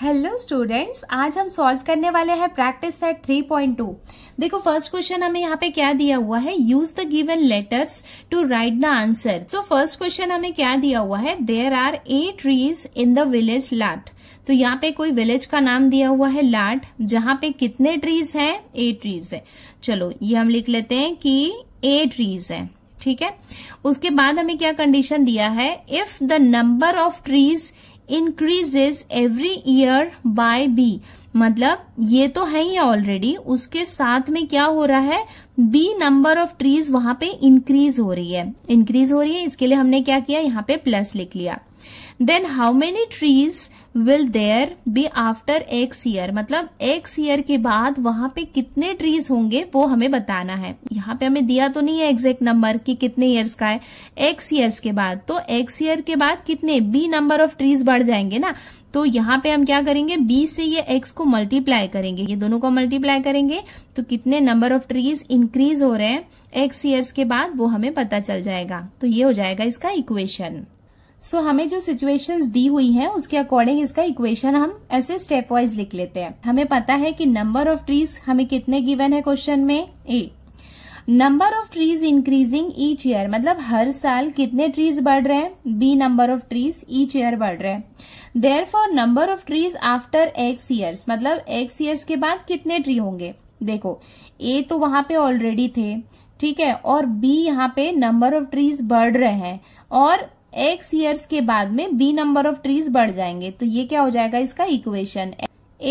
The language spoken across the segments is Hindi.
हेलो स्टूडेंट्स आज हम सॉल्व करने वाले हैं प्रैक्टिस सेट 3.2 देखो फर्स्ट क्वेश्चन हमें यहाँ पे क्या दिया हुआ है use the given letters to write the answer so first question हमें क्या दिया हुआ है there are a trees in the village lot तो यहाँ पे कोई विलेज का नाम दिया हुआ है लाट जहां पे कितने ट्रीज है ए ट्रीज है चलो ये हम लिख लेते हैं कि ए ट्रीज है ठीक है उसके बाद हमें क्या कंडीशन दिया है if the number of trees increases every year by b मतलब ये तो है ही ऑलरेडी उसके साथ में क्या हो रहा है बी नंबर ऑफ ट्रीज वहां पे इंक्रीज हो रही है इंक्रीज हो रही है इसके लिए हमने क्या किया यहाँ पे प्लस लिख लिया then how many trees will there be after x year मतलब एक्स ईयर के बाद वहां पे कितने ट्रीज होंगे वो हमें बताना है यहाँ पे हमें दिया तो नहीं है एग्जैक्ट नंबर कि कितने ईयर्स का है एक्स ईयर्स के बाद तो एक्स ईयर के बाद कितने बी नंबर ऑफ ट्रीज बढ़ जाएंगे ना तो यहाँ पे हम क्या करेंगे बी से ये एक्स को मल्टीप्लाई करेंगे ये दोनों को मल्टीप्लाई करेंगे तो कितने नंबर ऑफ ट्रीज इंक्रीज हो रहे हैं एक्स ईयर्स के बाद वो हमें पता चल जाएगा तो ये हो जाएगा इसका इक्वेशन सो so, हमें जो सिचुएशंस दी हुई है उसके अकॉर्डिंग इसका इक्वेशन हम ऐसे स्टेप वाइज लिख लेते हैं हमें पता है कि नंबर ऑफ ट्रीज हमें कितने गिवन है क्वेश्चन में a number of trees increasing each year मतलब हर साल कितने ट्रीज बढ़ रहे हैं b number of trees each year बढ़ रहे हैं therefore number of trees after x years मतलब एक्स ईयर्स के बाद कितने ट्री होंगे देखो ए तो वहां पे ऑलरेडी थे ठीक है और बी यहाँ पे नंबर ऑफ ट्रीज बढ़ रहे हैं और एक्स ईयर्स के बाद में बी नंबर ऑफ ट्रीज बढ़ जाएंगे तो ये क्या हो जाएगा इसका equation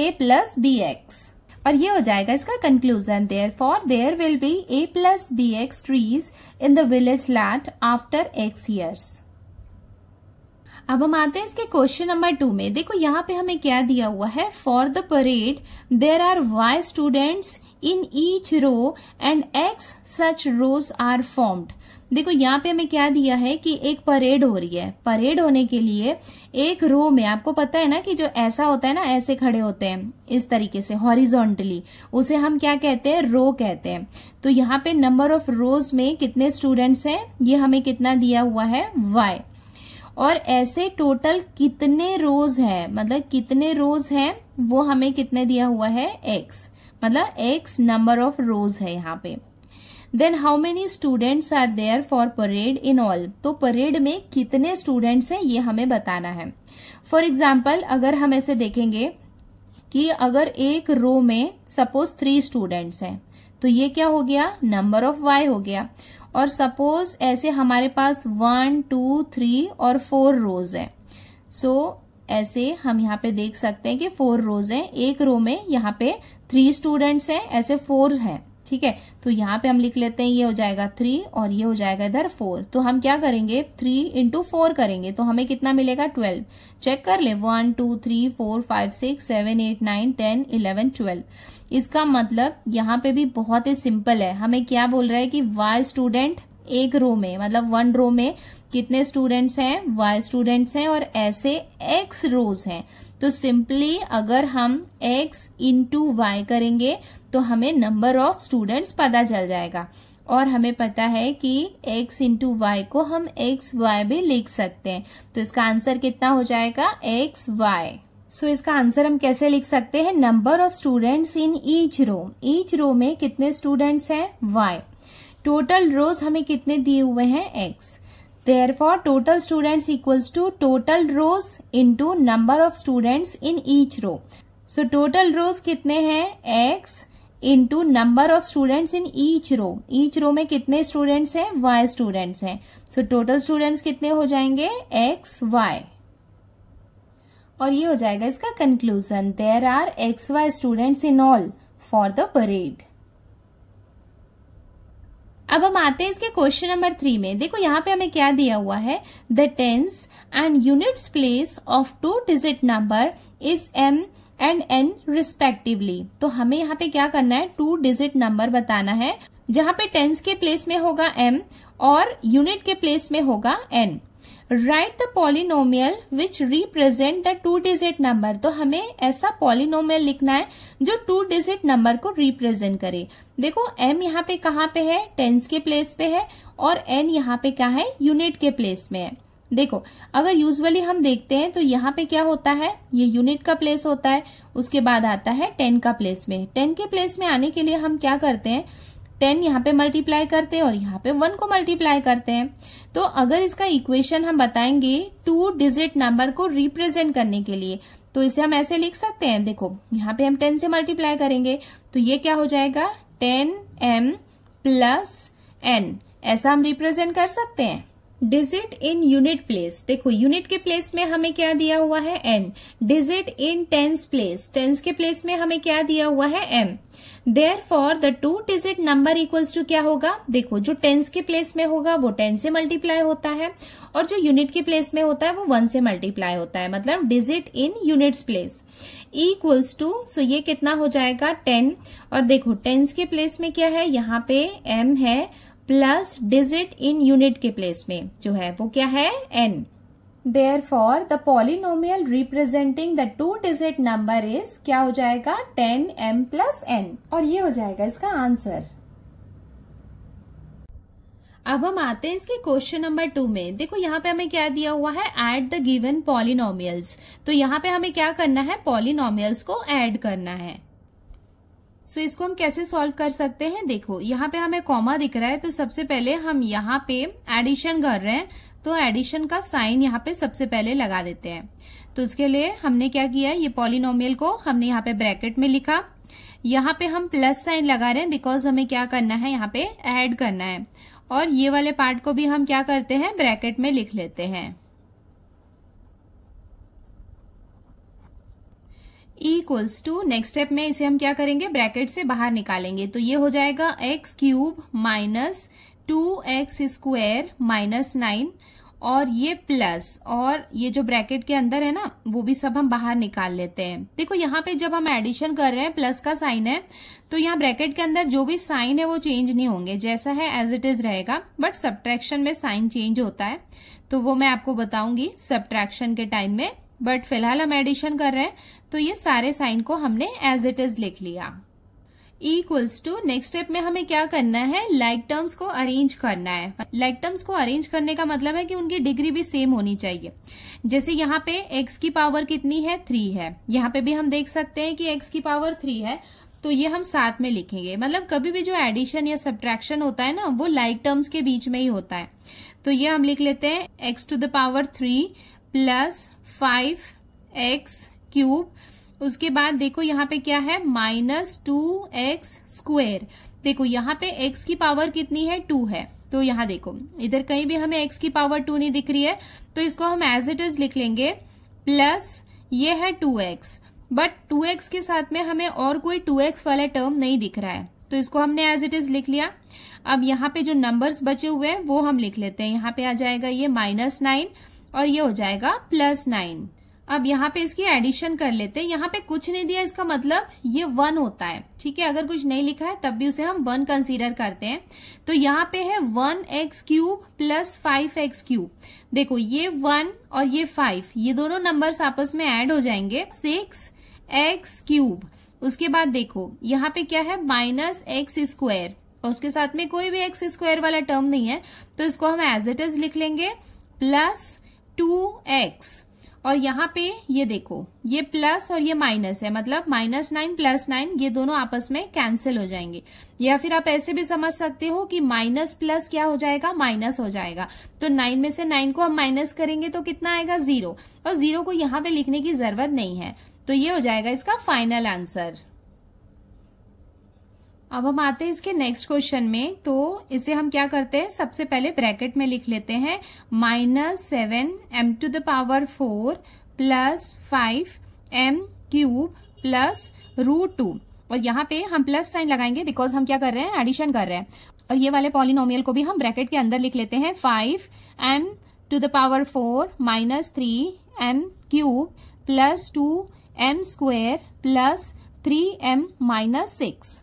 a plus b x और ये हो जाएगा इसका conclusion therefore there will be a plus b x trees in the village lot after x years अब हम आते हैं इसके क्वेश्चन नंबर टू में देखो यहाँ पे हमें क्या दिया हुआ है for the parade there are y students in each row and x such rows are formed देखो यहाँ पे हमें क्या दिया है कि एक परेड हो रही है परेड होने के लिए एक रो में आपको पता है ना कि जो ऐसा होता है ना ऐसे खड़े होते हैं इस तरीके से हॉरिजोंटली उसे हम क्या कहते हैं रो कहते हैं तो यहाँ पे नंबर ऑफ रोज में कितने स्टूडेंट्स हैं ये हमें कितना दिया हुआ है वाई और ऐसे टोटल कितने रोज है मतलब कितने रोज है वो हमें कितने दिया हुआ है एक्स मतलब एक्स नंबर ऑफ रोज है यहाँ पे then how many students are there for parade in all तो परेड में कितने स्टूडेंट्स हैं ये हमें बताना है फॉर एग्जाम्पल अगर हम ऐसे देखेंगे कि अगर एक रो में सपोज थ्री स्टूडेंट्स हैं तो ये क्या हो गया नंबर ऑफ वाई हो गया और सपोज ऐसे हमारे पास वन टू थ्री और फोर रोज है सो so, ऐसे हम यहाँ पे देख सकते हैं कि फोर रोज हैं एक रो में यहाँ पे थ्री स्टूडेंट्स हैं ऐसे फोर हैं ठीक है तो यहाँ पे हम लिख लेते हैं ये हो जाएगा थ्री और ये हो जाएगा इधर फोर तो हम क्या करेंगे थ्री इंटू फोर करेंगे तो हमें कितना मिलेगा ट्वेल्व चेक कर ले one two three four five six seven eight nine ten eleven twelve इसका मतलब यहाँ पे भी बहुत ही सिंपल है हमें क्या बोल रहा है कि वाई स्टूडेंट एक रो में मतलब वन रो में कितने स्टूडेंट्स हैं वाई स्टूडेंट्स हैं और ऐसे एक्स रोज हैं तो सिंपली अगर हम x इंटू वाई करेंगे तो हमें नंबर ऑफ स्टूडेंट्स पता चल जाएगा और हमें पता है कि x इंटू वाई को हम एक्स वाई भी लिख सकते हैं तो इसका आंसर कितना हो जाएगा एक्स वाई सो so, इसका आंसर हम कैसे लिख सकते हैं number of students in each row each row में कितने स्टूडेंट्स हैं वाई टोटल रोज हमें कितने दिए हुए हैं x therefore total students equals to total rows into number of students in each row so total rows kitne हैं x into number of students in each row each row mein kitne students हैं y students हैं so total students kitne ho jayenge x y और ये हो जाएगा इसका conclusion there are x y students in all for the parade अब हम आते हैं इसके क्वेश्चन नंबर थ्री में देखो यहाँ पे हमें क्या दिया हुआ है the tens and units place of two digit number is m and n respectively तो हमें यहाँ पे क्या करना है टू डिजिट नंबर बताना है जहां पे टेंस के प्लेस में होगा एम और यूनिट के प्लेस में होगा n write the polynomial which represent the two digit number तो हमें ऐसा पॉलिनोमियल लिखना है जो टू डिजिट नंबर को रिप्रेजेंट करे देखो m यहाँ पे कहाँ पे है टेंस के प्लेस पे है और n यहाँ पे क्या है यूनिट के प्लेस में है देखो अगर यूजली हम देखते हैं तो यहाँ पे क्या होता है ये यूनिट का प्लेस होता है उसके बाद आता है टेन का प्लेस में टेन के प्लेस में आने के लिए हम क्या करते हैं टेन यहाँ पे मल्टीप्लाई करते हैं और यहाँ पे वन को मल्टीप्लाई करते हैं तो अगर इसका इक्वेशन हम बताएंगे टू डिजिट नंबर को रिप्रेजेंट करने के लिए तो इसे हम ऐसे लिख सकते हैं देखो यहाँ पे हम टेन से मल्टीप्लाई करेंगे तो ये क्या हो जाएगा टेन एम प्लस एन ऐसा हम रिप्रेजेंट कर सकते हैं डिजिट इन यूनिट प्लेस देखो यूनिट के प्लेस में हमें क्या दिया हुआ है n digit in tens place tens के प्लेस में हमें क्या दिया हुआ है m therefore the two digit number equals to क्या होगा देखो जो टेंस के प्लेस में होगा वो टेन से मल्टीप्लाई होता है और जो यूनिट के प्लेस में होता है वो वन से मल्टीप्लाई होता है मतलब digit in units place equals to so ये कितना हो जाएगा टेन और देखो टेंस के प्लेस में क्या है यहाँ पे एम है प्लस डिजिट इन यूनिट के प्लेस में जो है वो क्या है n therefore the polynomial representing the two digit number is क्या हो जाएगा टेन एम प्लस एन और ये हो जाएगा इसका आंसर अब हम आते हैं इसके क्वेश्चन नंबर टू में देखो यहाँ पे हमें क्या दिया हुआ है एड द गिवन पॉलिनोमियल्स तो यहाँ पे हमें क्या करना है पॉलिनोमियल्स को एड करना है सो so, इसको हम कैसे सॉल्व कर सकते हैं देखो यहाँ पे हमें कॉमा दिख रहा है तो सबसे पहले हम यहाँ पे एडिशन कर रहे हैं तो एडिशन का साइन यहाँ पे सबसे पहले लगा देते हैं तो उसके लिए हमने क्या किया ये पॉलिनोमियल को हमने यहाँ पे ब्रैकेट में लिखा यहाँ पे हम प्लस साइन लगा रहे हैं बिकॉज हमें क्या करना है यहाँ पे एड करना है और ये वाले पार्ट को भी हम क्या करते हैं ब्रैकेट में लिख लेते हैं इक्वल्स टू नेक्स्ट स्टेप में इसे हम क्या करेंगे ब्रैकेट से बाहर निकालेंगे तो ये हो जाएगा x cube minus two x square minus nine और ये प्लस और ये जो ब्रैकेट के अंदर है ना वो भी सब हम बाहर निकाल लेते हैं देखो यहाँ पे जब हम एडिशन कर रहे हैं प्लस का साइन है तो यहाँ ब्रैकेट के अंदर जो भी साइन है वो चेंज नहीं होंगे जैसा है एज इट इज रहेगा बट सब्ट्रैक्शन में साइन चेंज होता है तो वो मैं आपको बताऊंगी सब्ट्रैक्शन के टाइम में बट फिलहाल हम एडिशन कर रहे हैं तो ये सारे साइन को हमने एज इट इज लिख लिया इक्वल्स टू नेक्स्ट स्टेप में हमें क्या करना है लाइक like टर्म्स को अरेंज करना है लाइक like टर्म्स को अरेंज करने का मतलब है कि उनकी डिग्री भी सेम होनी चाहिए जैसे यहाँ पे x की पावर कितनी है थ्री है यहाँ पे भी हम देख सकते हैं कि x की पावर थ्री है तो ये हम साथ में लिखेंगे मतलब कभी भी जो एडिशन या सब्ट्रैक्शन होता है ना वो लाइक like टर्म्स के बीच में ही होता है तो ये हम लिख लेते हैं x to the power three plus five x cube उसके बाद देखो यहाँ पे क्या है माइनस टू एक्स स्क्वेर देखो यहाँ पे x की पावर कितनी है टू है तो यहाँ देखो इधर कहीं भी हमें x की पावर टू नहीं दिख रही है तो इसको हम एज इट इज लिख लेंगे प्लस ये है two x but two x के साथ में हमें और कोई टू एक्स वाला टर्म नहीं दिख रहा है तो इसको हमने एज इट इज लिख लिया अब यहाँ पे जो नंबर्स बचे हुए हैं वो हम लिख लेते हैं यहाँ पे आ जाएगा ये माइनस नाइन और ये हो जाएगा प्लस नाइन अब यहाँ पे इसकी एडिशन कर लेते हैं यहाँ पे कुछ नहीं दिया इसका मतलब ये वन होता है ठीक है अगर कुछ नहीं लिखा है तब भी उसे हम वन कंसीडर करते हैं तो यहाँ पे है one x cube plus five x cube देखो ये वन और ये फाइव ये दोनों नंबर्स आपस में ऐड हो जाएंगे सिक्स एक्स क्यूब उसके बाद देखो यहाँ पे क्या है माइनस एक्स स्क्वायर और उसके साथ में कोई भी एक्स स्क्वायर वाला टर्म नहीं है तो इसको हम एज इट इज लिख लेंगे प्लस टू एक्स और यहाँ पे ये देखो ये प्लस और ये माइनस है मतलब माइनस नाइन प्लस नाइन ये दोनों आपस में कैंसिल हो जाएंगे या फिर आप ऐसे भी समझ सकते हो कि माइनस प्लस क्या हो जाएगा माइनस हो जाएगा तो नाइन में से नाइन को हम माइनस करेंगे तो कितना आएगा जीरो और जीरो को यहाँ पे लिखने की जरूरत नहीं है तो ये हो जाएगा इसका फाइनल आंसर अब हम आते हैं इसके नेक्स्ट क्वेश्चन में तो इसे हम क्या करते हैं सबसे पहले ब्रैकेट में लिख लेते हैं minus seven m to the power four plus five m cube plus root two और यहाँ पे हम प्लस साइन लगाएंगे बिकॉज हम क्या कर रहे हैं एडिशन कर रहे हैं और ये वाले पॉलिनोमियल को भी हम ब्रैकेट के अंदर लिख लेते हैं five m to the power four minus three m cube plus two m square plus three m minus six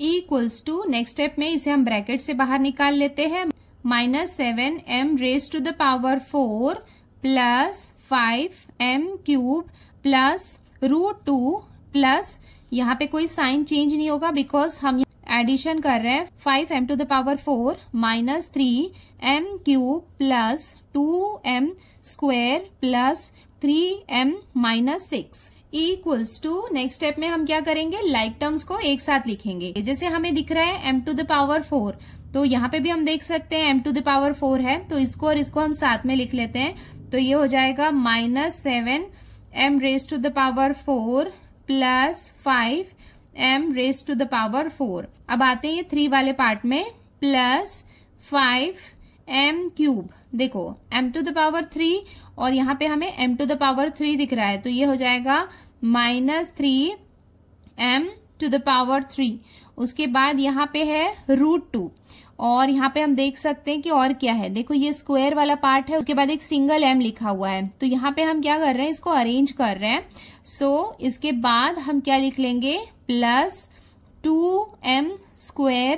equals to next step में इसे हम ब्रैकेट से बाहर निकाल लेते हैं minus seven m raise to the power four plus five m cube plus root two plus यहाँ पे कोई साइन चेंज नहीं होगा बिकॉज हम एडिशन कर रहे हैं five m to the power four minus three m cube plus two m square plus three m minus six equals to next step में हम क्या करेंगे लाइक like टर्म्स को एक साथ लिखेंगे जैसे हमें दिख रहा है m to the power four तो यहाँ पे भी हम देख सकते हैं m to the power four है तो इसको और इसको हम साथ में लिख लेते हैं तो ये हो जाएगा minus seven m raise to the power four plus five m raise to the power four अब आते हैं ये थ्री वाले पार्ट में प्लस फाइव एम क्यूब देखो m to the power three और यहाँ पे हमें m to the power three दिख रहा है तो ये हो जाएगा minus three m to the power three उसके बाद यहाँ पे है रूट टू और यहाँ पे हम देख सकते हैं कि और क्या है देखो ये स्क्वायर वाला पार्ट है उसके बाद एक सिंगल एम लिखा हुआ है तो यहाँ पे हम क्या कर रहे हैं इसको अरेन्ज कर रहे हैं सो so, इसके बाद हम क्या लिख लेंगे plus two m square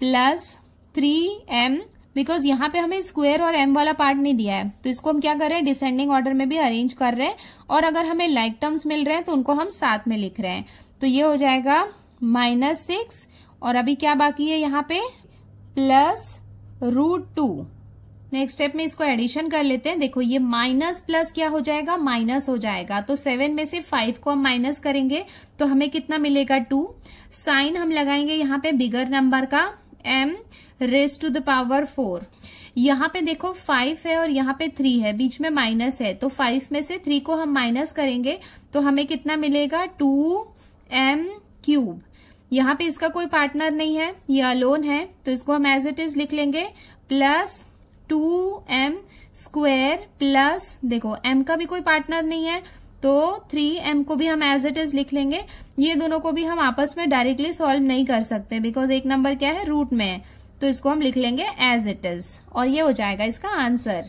plus three m because यहाँ पे हमें स्क्वेयर और एम वाला पार्ट नहीं दिया है तो इसको हम क्या कर रहे हैं डिसेंडिंग ऑर्डर में भी अरेंज कर रहे हैं और अगर हमें लाइक टर्म्स मिल रहे हैं तो उनको हम साथ में लिख रहे हैं तो ये हो जाएगा माइनस सिक्स और अभी क्या बाकी है यहाँ पे plus root two next step में इसको एडिशन कर लेते हैं देखो ये माइनस प्लस क्या हो जाएगा माइनस हो जाएगा तो सेवन में से फाइव को हम माइनस करेंगे तो हमें कितना मिलेगा टू साइन हम लगाएंगे यहाँ पे बिगर नंबर का m raise to the power four यहाँ पे देखो फाइव है और यहाँ पे थ्री है बीच में माइनस है तो फाइव में से थ्री को हम माइनस करेंगे तो हमें कितना मिलेगा टू एम क्यूब यहाँ पे इसका कोई पार्टनर नहीं है ये अलोन है तो इसको हम एज इट इज लिख लेंगे plus two m square plus देखो एम का भी कोई पार्टनर नहीं है तो थ्री एम को भी हम एज इट इज लिख लेंगे ये दोनों को भी हम आपस में डायरेक्टली सॉल्व नहीं कर सकते बिकॉज एक नंबर क्या है रूट में है तो इसको हम लिख लेंगे एज इट इज और ये हो जाएगा इसका आंसर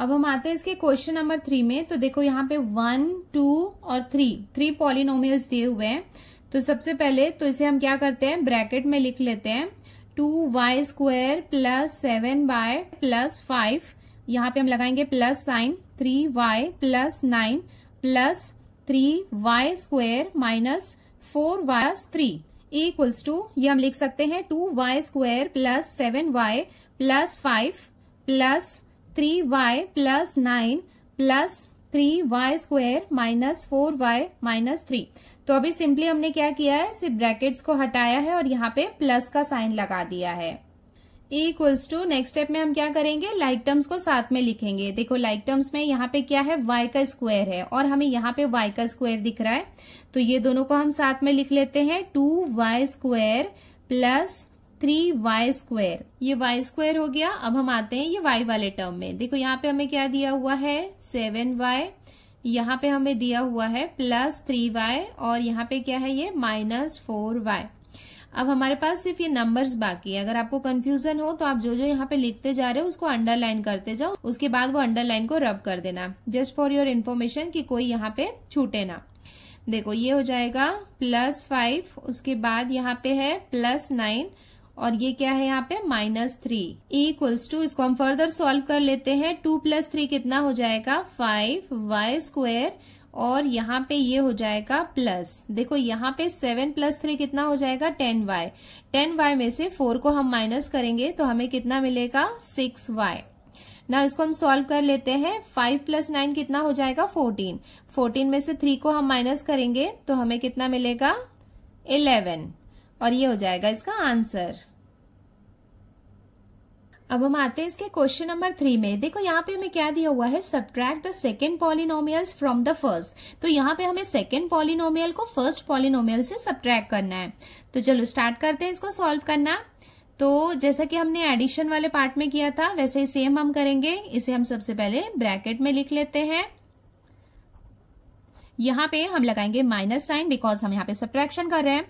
अब हम आते हैं इसके क्वेश्चन नंबर थ्री में तो देखो यहाँ पे वन टू और थ्री थ्री पॉलिनोमियल्स दिए हुए हैं तो सबसे पहले तो इसे हम क्या करते हैं ब्रैकेट में लिख लेते हैं two y square plus seven y plus five यहाँ पे हम लगाएंगे plus sign three y plus nine plus three y square minus four y three equals to ये हम लिख सकते हैं two y square plus seven y plus five plus three y plus nine plus three y square minus four y minus three तो अभी सिंपली हमने क्या किया है सिर्फ ब्रैकेट्स को हटाया है और यहाँ पे प्लस का साइन लगा दिया है इक्वल्स टू नेक्स्ट स्टेप में हम क्या करेंगे लाइक टर्म्स को साथ में लिखेंगे देखो लाइक टर्म्स में यहाँ पे क्या है वाई का स्क्वायर है और हमें यहाँ पे वाई का स्क्वायर दिख रहा है तो ये दोनों को हम साथ में लिख लेते हैं two y square plus three y square ये वाई स्क्वायर हो गया अब हम आते हैं ये वाई वाले टर्म में देखो यहाँ पे हमें क्या दिया हुआ है सेवन वाई यहाँ पे हमें दिया हुआ है प्लस थ्री वाई और यहाँ पे क्या है ये माइनस फोर वाई अब हमारे पास सिर्फ ये नंबर्स बाकी है अगर आपको कंफ्यूजन हो तो आप जो जो यहाँ पे लिखते जा रहे हो उसको अंडरलाइन करते जाओ उसके बाद वो अंडरलाइन को रब कर देना जस्ट फॉर योर इन्फॉर्मेशन की कोई यहाँ पे छूटे ना देखो ये हो जाएगा प्लस फाइव उसके बाद यहाँ पे है प्लस नाइन और ये क्या है यहाँ पे माइनस थ्री इक्वल्स टू इसको हम फर्दर सॉल्व कर लेते हैं टू प्लस थ्री कितना हो जाएगा फाइव वाई स्क्वायर और यहाँ पे ये हो जाएगा प्लस देखो यहाँ पे सेवन प्लस थ्री कितना हो जाएगा टेन वाई टेन वाई में से फोर को हम माइनस करेंगे तो हमें कितना मिलेगा सिक्स वाई ना इसको हम सॉल्व कर लेते हैं फाइव प्लस नाइन कितना हो जाएगा फोर्टीन फोर्टीन में से थ्री को हम माइनस करेंगे तो हमें कितना मिलेगा इलेवन और ये हो जाएगा इसका आंसर अब हम आते हैं इसके क्वेश्चन नंबर थ्री में देखो यहाँ पे हमें क्या दिया हुआ है subtract the second polynomials from the first तो यहाँ पे हमें सेकेंड पॉलिनोमियल को फर्स्ट पॉलिनोमियल से सब्ट्रैक्ट करना है तो चलो स्टार्ट करते हैं इसको सॉल्व करना तो जैसा कि हमने एडिशन वाले पार्ट में किया था वैसे ही सेम हम करेंगे इसे हम सबसे पहले ब्रैकेट में लिख लेते हैं यहाँ पे हम लगाएंगे माइनस साइन बिकॉज हम यहाँ पे सब्ट्रैक्शन कर रहे हैं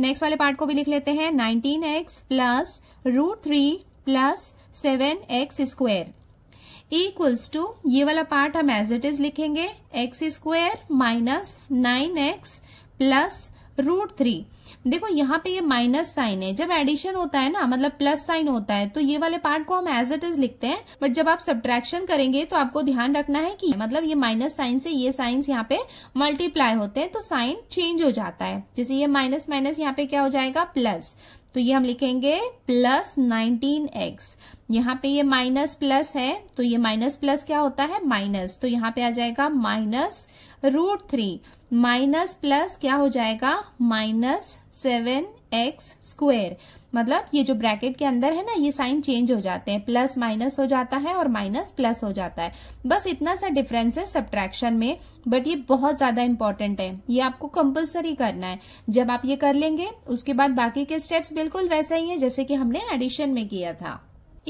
नेक्स्ट वाले पार्ट को भी लिख लेते हैं nineteen x plus root three plus seven x square equals to ये वाला पार्ट हम एज इट इज लिखेंगे x square minus nine x plus root three देखो यहाँ पे ये माइनस साइन है जब एडिशन होता है ना मतलब प्लस साइन होता है तो ये वाले पार्ट को हम एज इट इज लिखते हैं बट जब आप सब्ट्रैक्शन करेंगे तो आपको ध्यान रखना है कि मतलब ये माइनस साइन से ये साइंस यहाँ पे मल्टीप्लाई होते हैं तो साइन चेंज हो जाता है जैसे ये माइनस माइनस यहाँ पे क्या हो जाएगा प्लस तो ये हम लिखेंगे प्लस नाइनटीन एक्स यहाँ पे ये माइनस प्लस है तो ये माइनस प्लस क्या होता है माइनस तो यहाँ पे आ जाएगा minus root three minus plus क्या हो जाएगा माइनस सेवन एक्स स्क्वेयर मतलब ये जो ब्रैकेट के अंदर है ना ये साइन चेंज हो जाते हैं प्लस माइनस हो जाता है और माइनस प्लस हो जाता है बस इतना सा डिफरेंस है सब्ट्रैक्शन में बट ये बहुत ज्यादा इंपॉर्टेंट है ये आपको कंपलसरी करना है जब आप ये कर लेंगे उसके बाद बाकी के स्टेप्स बिल्कुल वैसा ही है जैसे कि हमने एडिशन में किया था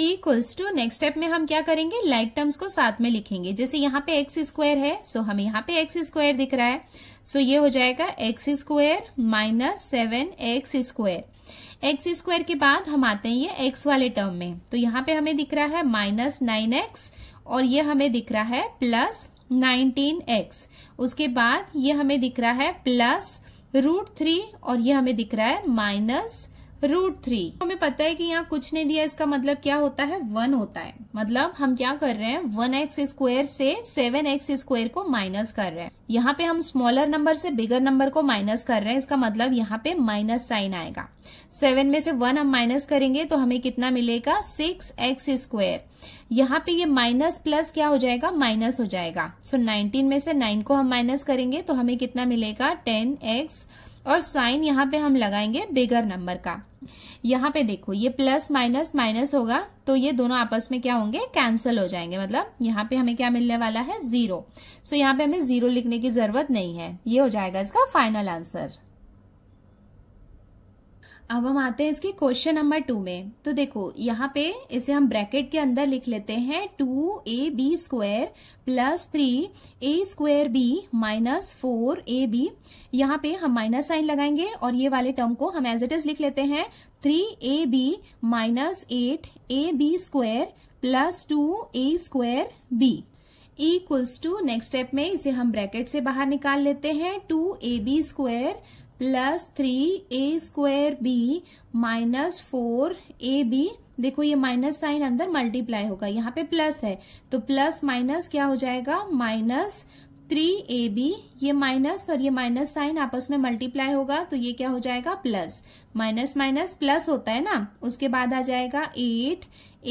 इक्वल्स टू नेक्स्ट स्टेप में हम क्या करेंगे लाइक like टर्म्स को साथ में लिखेंगे जैसे यहाँ पे एक्स स्क्वायर है सो हमें यहाँ पे एक्स स्क्वायर दिख रहा है सो ये हो जाएगा x square minus seven x square x square के बाद हम आते हैं ये एक्स वाले टर्म में तो यहाँ पे हमें दिख रहा है माइनस नाइन एक्स और ये हमें दिख रहा है प्लस नाइनटीन एक्स उसके बाद ये हमें दिख रहा है प्लस रूट थ्री और ये हमें दिख रहा है माइनस रूट थ्री तो हमें पता है कि यहाँ कुछ नहीं दिया इसका मतलब क्या होता है वन होता है मतलब हम क्या कर रहे हैं वन एक्स स्क्वायर से सेवन एक्स स्क्वायर को माइनस कर रहे हैं यहाँ पे हम स्मॉलर नंबर से बिगर नंबर को माइनस कर रहे हैं इसका मतलब यहाँ पे माइनस साइन आएगा सेवन में से वन हम माइनस करेंगे तो हमें कितना मिलेगा सिक्स एक्स स्क्वायर यहाँ पे ये माइनस प्लस क्या हो जाएगा माइनस हो जाएगा सो so, नाइनटीन में से नाइन को हम माइनस करेंगे तो हमें कितना मिलेगा टेन एक्स और साइन यहाँ पे हम लगाएंगे बिगर नंबर का यहाँ पे देखो ये प्लस माइनस माइनस होगा तो ये दोनों आपस में क्या होंगे कैंसिल हो जाएंगे मतलब यहाँ पे हमें क्या मिलने वाला है जीरो सो so यहाँ पे हमें जीरो लिखने की जरूरत नहीं है ये हो जाएगा इसका फाइनल आंसर अब हम आते हैं इसके क्वेश्चन नंबर टू में तो देखो यहाँ पे इसे हम ब्रैकेट के अंदर लिख लेते हैं two a b square plus three a square b minus four a b यहाँ पे हम माइनस साइन लगाएंगे और ये वाले टर्म को हम एज इट इज लिख लेते हैं three a b minus eight a b square plus two a square b equals to next step में इसे हम ब्रैकेट से बाहर निकाल लेते हैं two a b square plus three a square b minus four a b देखो ये माइनस साइन अंदर मल्टीप्लाई होगा यहाँ पे प्लस है तो प्लस माइनस क्या हो जाएगा माइनस थ्री ए बी ये माइनस और ये माइनस साइन आपस में मल्टीप्लाई होगा तो ये क्या हो जाएगा प्लस माइनस माइनस प्लस होता है ना उसके बाद आ जाएगा eight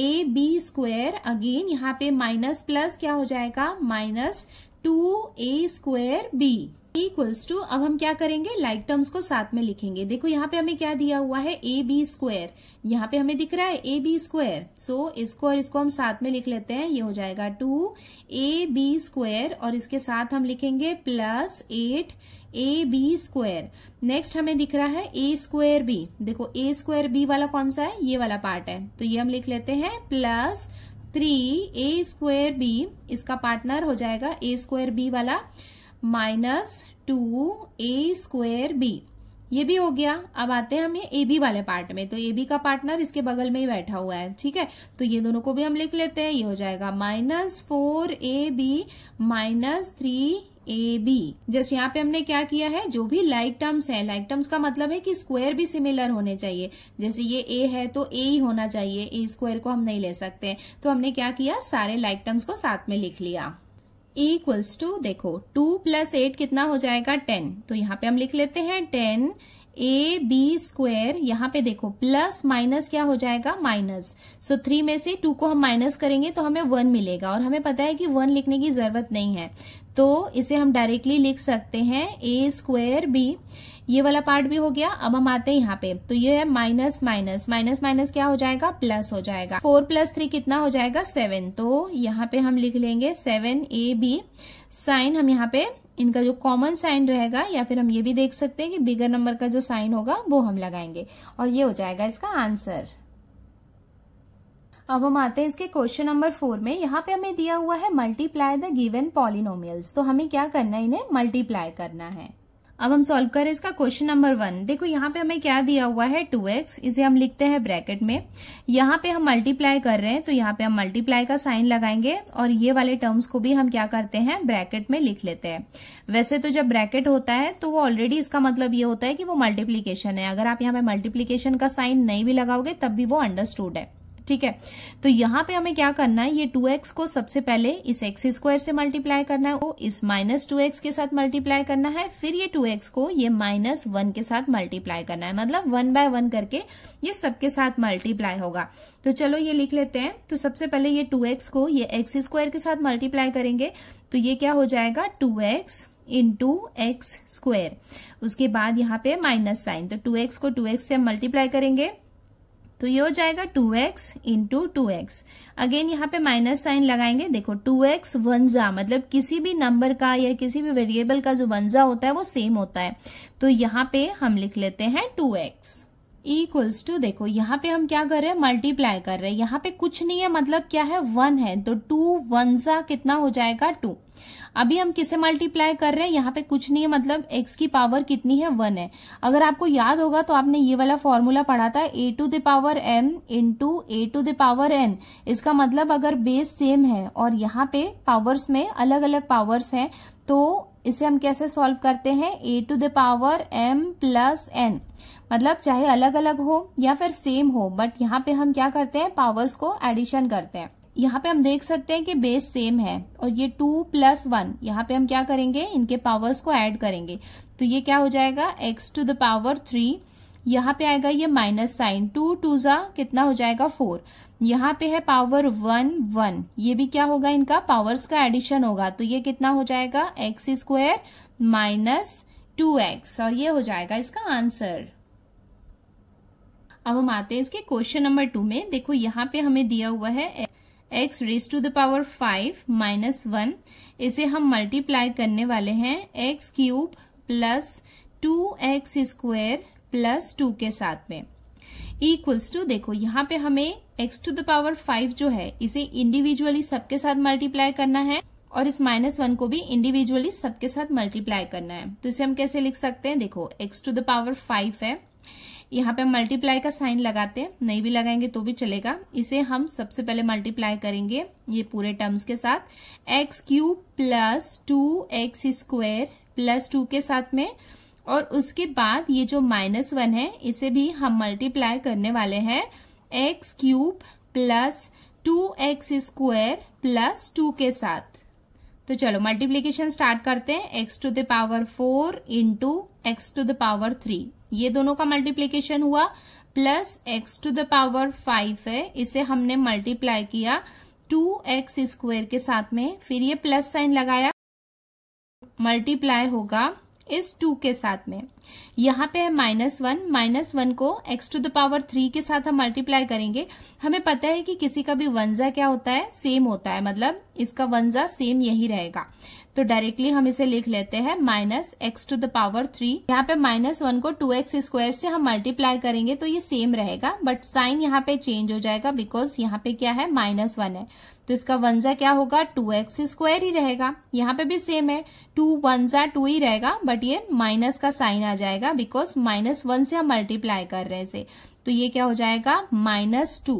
a b square again यहाँ पे माइनस प्लस क्या हो जाएगा minus two a square b equals to अब हम क्या करेंगे लाइक like टर्म्स को साथ में लिखेंगे देखो यहाँ पे हमें क्या दिया हुआ है ए बी स्क्वायर यहाँ पे हमें दिख रहा है ए बी स्क्वायर सो इसको और इसको हम साथ में लिख लेते हैं ये हो जाएगा टू ए बी स्क्वायर और इसके साथ हम लिखेंगे plus eight a b square next हमें दिख रहा है ए स्क्वायर बी देखो ए स्क्वायर बी वाला कौन सा है ये वाला पार्ट है तो ये हम लिख लेते हैं plus three a square b इसका पार्टनर हो जाएगा ए स्क्वायर बी वाला minus two a square b ये भी हो गया अब आते हैं हमें ए बी वाले पार्ट में तो ए बी का पार्टनर इसके बगल में ही बैठा हुआ है ठीक है तो ये दोनों को भी हम लिख लेते हैं ये हो जाएगा minus four a b minus three a b जैसे यहाँ पे हमने क्या किया है जो भी लाइक टर्म्स हैं लाइक टर्म्स का मतलब है कि स्क्वायर भी सिमिलर होने चाहिए जैसे ये ए है तो ए ही होना चाहिए ए स्क्वायर को हम नहीं ले सकते तो हमने क्या किया सारे लाइक टर्म्स को साथ में लिख लिया इक्वल्स टू देखो टू प्लस एट कितना हो जाएगा टेन तो यहाँ पे हम लिख लेते हैं टेन ए बी स्क्वेयर यहाँ पे देखो प्लस माइनस क्या हो जाएगा माइनस सो थ्री में से टू को हम माइनस करेंगे तो हमें वन मिलेगा और हमें पता है कि वन लिखने की जरूरत नहीं है तो इसे हम डायरेक्टली लिख सकते हैं ए स्क्वेयर बी ये वाला पार्ट भी हो गया अब हम आते हैं यहाँ पे तो ये है माइनस माइनस माइनस माइनस क्या हो जाएगा प्लस हो जाएगा फोर प्लस थ्री कितना हो जाएगा सेवन तो यहाँ पे हम लिख लेंगे सेवन ए बी साइन हम यहाँ पे इनका जो कॉमन साइन रहेगा या फिर हम ये भी देख सकते हैं कि बिगर नंबर का जो साइन होगा वो हम लगाएंगे और ये हो जाएगा इसका आंसर अब हम आते हैं इसके क्वेश्चन नंबर फोर में यहाँ पे हमें दिया हुआ है मल्टीप्लाई द गिवन पॉलिनोमियल्स तो हमें क्या करना है इन्हें मल्टीप्लाई करना है अब हम सॉल्व करें इसका क्वेश्चन नंबर वन देखो यहाँ पे हमें क्या दिया हुआ है टू एक्स इसे हम लिखते हैं ब्रैकेट में यहाँ पे हम मल्टीप्लाई कर रहे हैं तो यहाँ पे हम मल्टीप्लाई का साइन लगाएंगे और ये वाले टर्म्स को भी हम क्या करते हैं ब्रैकेट में लिख लेते हैं वैसे तो जब ब्रैकेट होता है तो वो ऑलरेडी इसका मतलब ये होता है कि वो मल्टीप्लीकेशन है अगर आप यहाँ पे मल्टीप्लीकेशन का साइन नहीं भी लगाओगे तब भी वो अंडरस्टूड है ठीक है तो यहां पे हमें क्या करना है ये टू एक्स को सबसे पहले इस एक्स स्क्वायर से मल्टीप्लाई करना है वो इस माइनस टू एक्स के साथ मल्टीप्लाई करना है फिर ये टू एक्स को ये माइनस वन के साथ मल्टीप्लाई करना है मतलब वन बाय वन करके ये सबके साथ मल्टीप्लाई होगा तो चलो ये लिख लेते हैं तो सबसे पहले ये टू एक्स को ये एक्स स्क्वायर के साथ मल्टीप्लाई करेंगे तो ये क्या हो जाएगा two x two x square उसके बाद यहाँ पे माइनस साइन तो टू एक्स को टू एक्स से मल्टीप्लाई करेंगे तो ये हो जाएगा two x into two x again यहाँ पे माइनस साइन लगाएंगे देखो टू एक्स वनजा मतलब किसी भी नंबर का या किसी भी वेरिएबल का जो वनजा होता है वो सेम होता है तो यहाँ पे हम लिख लेते हैं टू एक्स इक्वल्स टू देखो यहाँ पे हम क्या कर रहे हैं मल्टीप्लाई कर रहे हैं यहाँ पे कुछ नहीं है मतलब क्या है वन है तो टू वनजा कितना हो जाएगा टू अभी हम किसे मल्टीप्लाई कर रहे हैं यहाँ पे कुछ नहीं है मतलब एक्स की पावर कितनी है वन है अगर आपको याद होगा तो आपने ये वाला फॉर्मूला पढ़ा था a to the power m to a to the power n इसका मतलब अगर बेस सेम है और यहाँ पे पावर्स में अलग अलग पावर्स हैं तो इसे हम कैसे सॉल्व करते हैं a to the power m plus n मतलब चाहे अलग अलग हो या फिर सेम हो बट यहाँ पे हम क्या करते हैं पावर्स को एडिशन करते हैं यहाँ पे हम देख सकते हैं कि बेस सेम है और ये टू प्लस वन यहाँ पे हम क्या करेंगे इनके पावर्स को ऐड करेंगे तो ये क्या हो जाएगा x to the power three यहाँ पे आएगा ये माइनस साइन टू टू जा कितना हो जाएगा फोर यहाँ पे है पावर वन वन ये भी क्या होगा इनका पावर्स का एडिशन होगा तो ये कितना हो जाएगा x square minus two x और ये हो जाएगा इसका आंसर अब हम आते हैं इसके क्वेश्चन नंबर टू में देखो यहाँ पे हमें दिया हुआ है x raise to the power five minus one इसे हम मल्टीप्लाई करने वाले हैं x cube plus two x square plus two के साथ में इक्वल्स टू देखो यहाँ पे हमें x to the power five जो है इसे इंडिविजुअली सबके साथ मल्टीप्लाई करना है और इस माइनस वन को भी इंडिविजुअली सबके साथ मल्टीप्लाई करना है तो इसे हम कैसे लिख सकते हैं देखो x to the power five है यहाँ पे मल्टीप्लाई का साइन लगाते हैं नहीं भी लगाएंगे तो भी चलेगा इसे हम सबसे पहले मल्टीप्लाई करेंगे ये पूरे टर्म्स के साथ x cube plus two x square plus two के साथ में और उसके बाद ये जो माइनस वन है इसे भी हम मल्टीप्लाई करने वाले हैं x cube plus two x square plus two के साथ तो चलो मल्टीप्लीकेशन स्टार्ट करते हैं x to the power four into x to the power three ये दोनों का मल्टीप्लीकेशन हुआ plus x to the power five है इसे हमने मल्टीप्लाई किया टू एक्स स्क्वेयर के साथ में फिर ये प्लस साइन लगाया मल्टीप्लाई होगा इस टू के साथ में यहाँ पे है माइनस वन माइनस वन को x to the power three के साथ हम मल्टीप्लाई करेंगे हमें पता है कि किसी का भी वनजा क्या होता है सेम होता है मतलब इसका वनजा सेम यही रहेगा तो डायरेक्टली हम इसे लिख लेते हैं minus x to the power three यहाँ पे माइनस वन को टू एक्स स्क्वायर से हम मल्टीप्लाई करेंगे तो ये सेम रहेगा बट साइन यहाँ पे चेंज हो जाएगा बिकॉज यहाँ पे क्या है माइनस वन है तो इसका वनजा क्या होगा टू एक्स स्क्वायर ही रहेगा यहाँ पे भी सेम है टू वनजा टू ही रहेगा बट ये माइनस का साइन आ जाएगा बिकॉज माइनस वन से हम मल्टीप्लाई कर रहे हैं इसे तो ये क्या हो जाएगा माइनस टू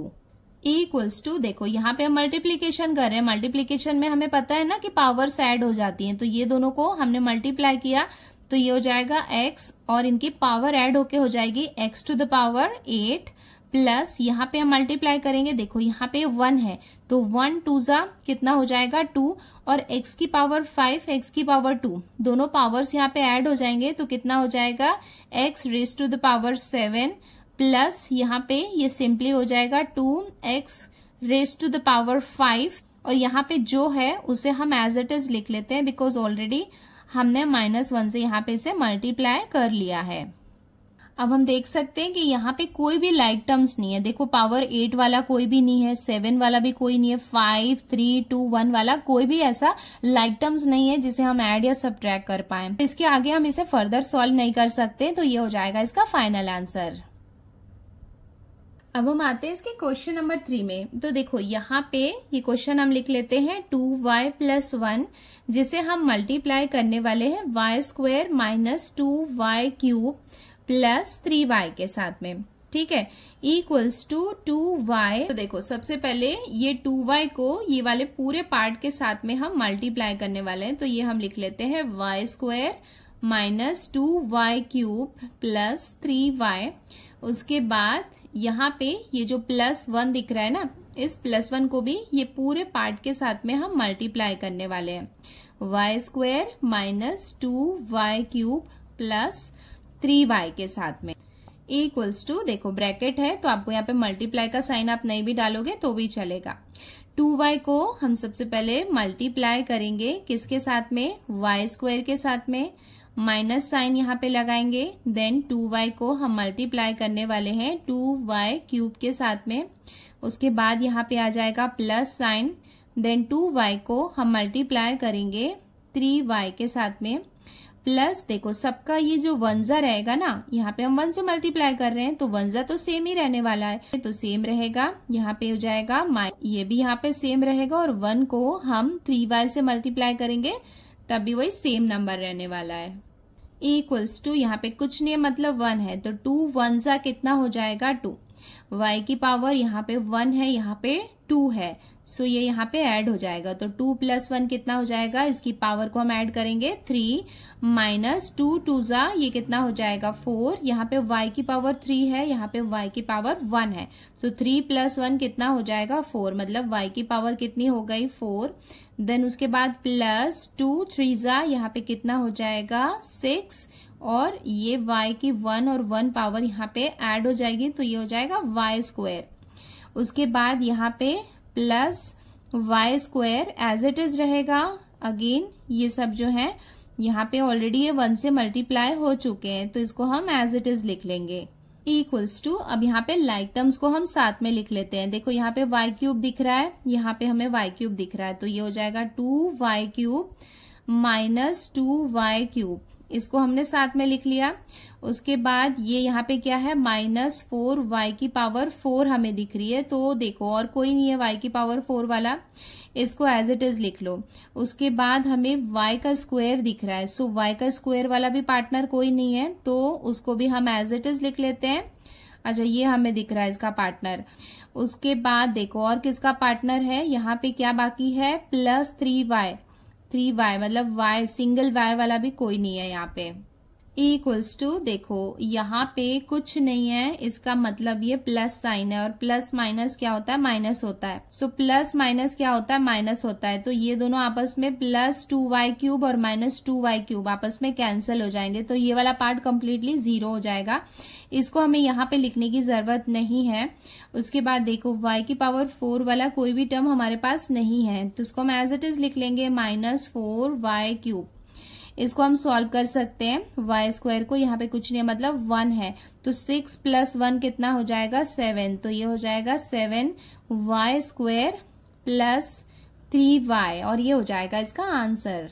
इक्वल्स टू देखो यहाँ पे हम मल्टीप्लीकेशन कर रहे हैं मल्टीप्लीकेशन में हमें पता है ना कि पावर्स एड हो जाती हैं तो ये दोनों को हमने मल्टीप्लाई किया तो ये हो जाएगा x और इनकी पावर एड होके हो जाएगी x to the power eight plus यहाँ पे हम मल्टीप्लाई करेंगे देखो यहाँ पे वन है तो वन टू जा कितना हो जाएगा टू और x की पावर फाइव x की पावर टू दोनों पावर्स यहाँ पे एड हो जाएंगे तो कितना हो जाएगा x raise to the power seven plus यहाँ पे ये सिंपली हो जाएगा two x raise to the power five और यहाँ पे जो है उसे हम एज इट इज लिख लेते हैं बिकॉज ऑलरेडी हमने माइनस वन से यहाँ पे इसे मल्टीप्लाई कर लिया है अब हम देख सकते हैं कि यहाँ पे कोई भी लाइक टर्म्स नहीं है देखो पावर एट वाला कोई भी नहीं है सेवन वाला भी कोई नहीं है फाइव थ्री टू वन वाला कोई भी ऐसा लाइक टर्म्स नहीं है जिसे हम ऐड या सब कर पाए इसके आगे हम इसे फर्दर सॉल्व नहीं कर सकते तो ये हो जाएगा इसका फाइनल आंसर अब हम आते हैं इसके क्वेश्चन नंबर थ्री में तो देखो यहाँ पे ये क्वेश्चन हम लिख लेते हैं टू वाई प्लस वन जिसे हम मल्टीप्लाई करने वाले हैं y square minus two y cube plus three y के साथ में ठीक है इक्वल्स टू टू वाई तो देखो सबसे पहले ये टू वाई को ये वाले पूरे पार्ट के साथ में हम मल्टीप्लाई करने वाले हैं तो ये हम लिख लेते हैं y square minus two y cube plus three y उसके बाद यहाँ पे ये जो प्लस वन दिख रहा है ना इस प्लस वन को भी ये पूरे पार्ट के साथ में हम मल्टीप्लाई करने वाले हैं y square minus two y cube plus three y के साथ में इक्वल्स टू देखो ब्रैकेट है तो आपको यहाँ पे मल्टीप्लाई का साइन आप नहीं भी डालोगे तो भी चलेगा टू वाई को हम सबसे पहले मल्टीप्लाई करेंगे किसके साथ में वाई स्क्वायर के साथ में माइनस साइन यहाँ पे लगाएंगे देन टू वाई को हम मल्टीप्लाई करने वाले हैं टू वाई क्यूब के साथ में उसके बाद यहाँ पे आ जाएगा plus sign then two y को हम मल्टीप्लाई करेंगे थ्री वाई के साथ में प्लस देखो सबका ये जो वंजा रहेगा ना यहाँ पे हम वन से मल्टीप्लाई कर रहे हैं तो वंजा तो सेम ही रहने वाला है तो सेम रहेगा यहाँ पे हो जाएगा ये भी यहाँ पे सेम रहेगा और वन को हम थ्री वाई से मल्टीप्लाई करेंगे तब भी वही सेम नंबर रहने वाला है इक्वल्स टू यहाँ पे कुछ नहीं है मतलब वन है तो टू वन सा कितना हो जाएगा टू वाई की पावर यहाँ पे वन है यहाँ पे टू है सो ये यहाँ पे ऐड हो जाएगा तो टू प्लस वन कितना हो जाएगा इसकी पावर को हम ऐड करेंगे थ्री माइनस टू टू जा ये कितना हो जाएगा फोर यहाँ पे y की पावर थ्री है यहाँ पे y की पावर वन है सो थ्री प्लस वन कितना हो जाएगा फोर मतलब y की पावर कितनी हो गई फोर देन उसके बाद प्लस टू थ्री ज़ा यहाँ पे कितना हो जाएगा सिक्स और ये y की वन और वन पावर यहाँ पे ऐड हो जाएगी तो ये हो जाएगा वाई स्क्वायर उसके बाद यहाँ पे plus y square as it is रहेगा अगेन ये सब जो है यहाँ पे ऑलरेडी ये वन से मल्टीप्लाई हो चुके हैं तो इसको हम एज इट इज लिख लेंगे इक्वल्स टू अब यहाँ पे लाइक टर्म्स को हम साथ में लिख लेते हैं देखो यहाँ पे वाई क्यूब दिख रहा है यहाँ पे हमें वाई क्यूब दिख रहा है तो ये हो जाएगा two y cube minus two y cube इसको हमने साथ में लिख लिया उसके बाद ये यहाँ पे क्या है माइनस फोर वाई की पावर फोर हमें दिख रही है तो देखो और कोई नहीं है वाई की पावर फोर वाला इसको एज इट इज लिख लो उसके बाद हमें वाई का स्क्वायर दिख रहा है सो so, वाई का स्क्वायर वाला भी पार्टनर कोई नहीं है तो उसको भी हम एज इट इज लिख लेते हैं अच्छा ये हमें दिख रहा है इसका पार्टनर उसके बाद देखो और किसका पार्टनर है यहाँ पे क्या बाकी है plus three y three y मतलब वाई सिंगल वाई वाला भी कोई नहीं है यहाँ पे इक्वल्स टू देखो यहाँ पे कुछ नहीं है इसका मतलब ये प्लस साइन है और प्लस माइनस क्या होता है माइनस होता है सो प्लस माइनस क्या होता है माइनस होता है तो ये दोनों आपस में प्लस टू वाई क्यूब और माइनस टू वाई क्यूब आपस में कैंसिल हो जाएंगे तो ये वाला पार्ट कम्प्लीटली जीरो हो जाएगा इसको हमें यहाँ पे लिखने की जरूरत नहीं है उसके बाद देखो वाई की पावर फोर वाला कोई भी टर्म हमारे पास नहीं है तो उसको हम एज इट इज लिख लेंगे माइनस फोर वाई क्यूब इसको हम सॉल्व कर सकते हैं वाई स्क्वायर को यहाँ पे कुछ नहीं है मतलब वन है तो सिक्स प्लस वन कितना हो जाएगा सेवन तो ये हो जाएगा seven y square plus three y और ये हो जाएगा इसका आंसर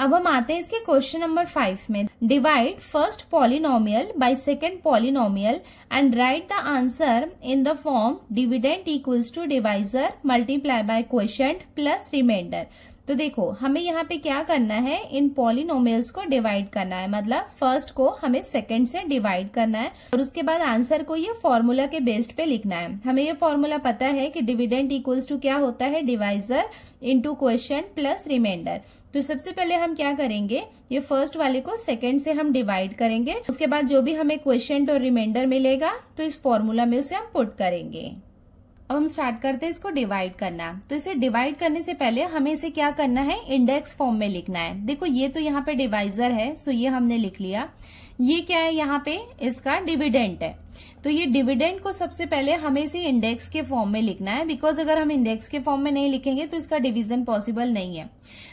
अब हम आते हैं इसके क्वेश्चन नंबर फाइव में divide first polynomial by second polynomial and write the answer in the form dividend equals to divisor multiply by question plus reminder तो देखो हमें यहाँ पे क्या करना है इन पॉलिनोमियल्स को डिवाइड करना है मतलब फर्स्ट को हमें सेकंड से डिवाइड करना है और उसके बाद आंसर को ये फॉर्मूला के बेस्ड पे लिखना है हमें ये फॉर्मूला पता है कि डिविडेंट इक्वल्स टू क्या होता है divisor to question plus reminder तो सबसे पहले हम क्या करेंगे ये फर्स्ट वाले को सेकेंड से हम डिवाइड करेंगे उसके बाद जो भी हमें क्वेश्चन और रिमाइंडर मिलेगा तो इस फॉर्मूला में उसे हम पुट करेंगे अब हम स्टार्ट करते हैं इसको डिवाइड करना तो इसे डिवाइड करने से पहले हमें इसे क्या करना है इंडेक्स फॉर्म में लिखना है देखो ये तो यहाँ पे डिवाइजर है सो ये हमने लिख लिया ये क्या है यहाँ पे इसका डिविडेंट है तो ये डिविडेंट को सबसे पहले हमें इसे इंडेक्स के फॉर्म में लिखना है बिकॉज अगर हम इंडेक्स के फॉर्म में नहीं लिखेंगे तो इसका डिविजन पॉसिबल नहीं है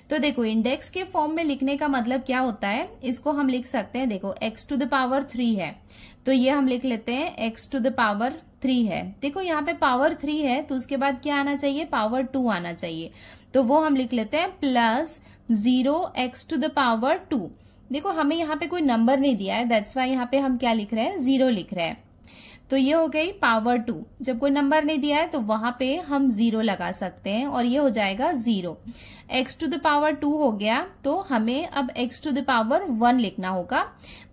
तो देखो इंडेक्स के फॉर्म में लिखने का मतलब क्या होता है इसको हम लिख सकते हैं देखो x to the power three है तो ये हम लिख लेते हैं x to the power three है देखो यहाँ पे पावर थ्री है तो उसके बाद क्या आना चाहिए पावर टू आना चाहिए तो वो हम लिख लेते हैं plus zero x to the power two देखो हमें यहाँ पे कोई नंबर नहीं दिया है दैट्स वाई यहाँ पे हम क्या लिख रहे हैं जीरो लिख रहे हैं तो ये हो गई पावर टू जब कोई नंबर नहीं दिया है तो वहां पे हम जीरो लगा सकते हैं और ये हो जाएगा zero x to the power two हो गया तो हमें अब x to the power one लिखना होगा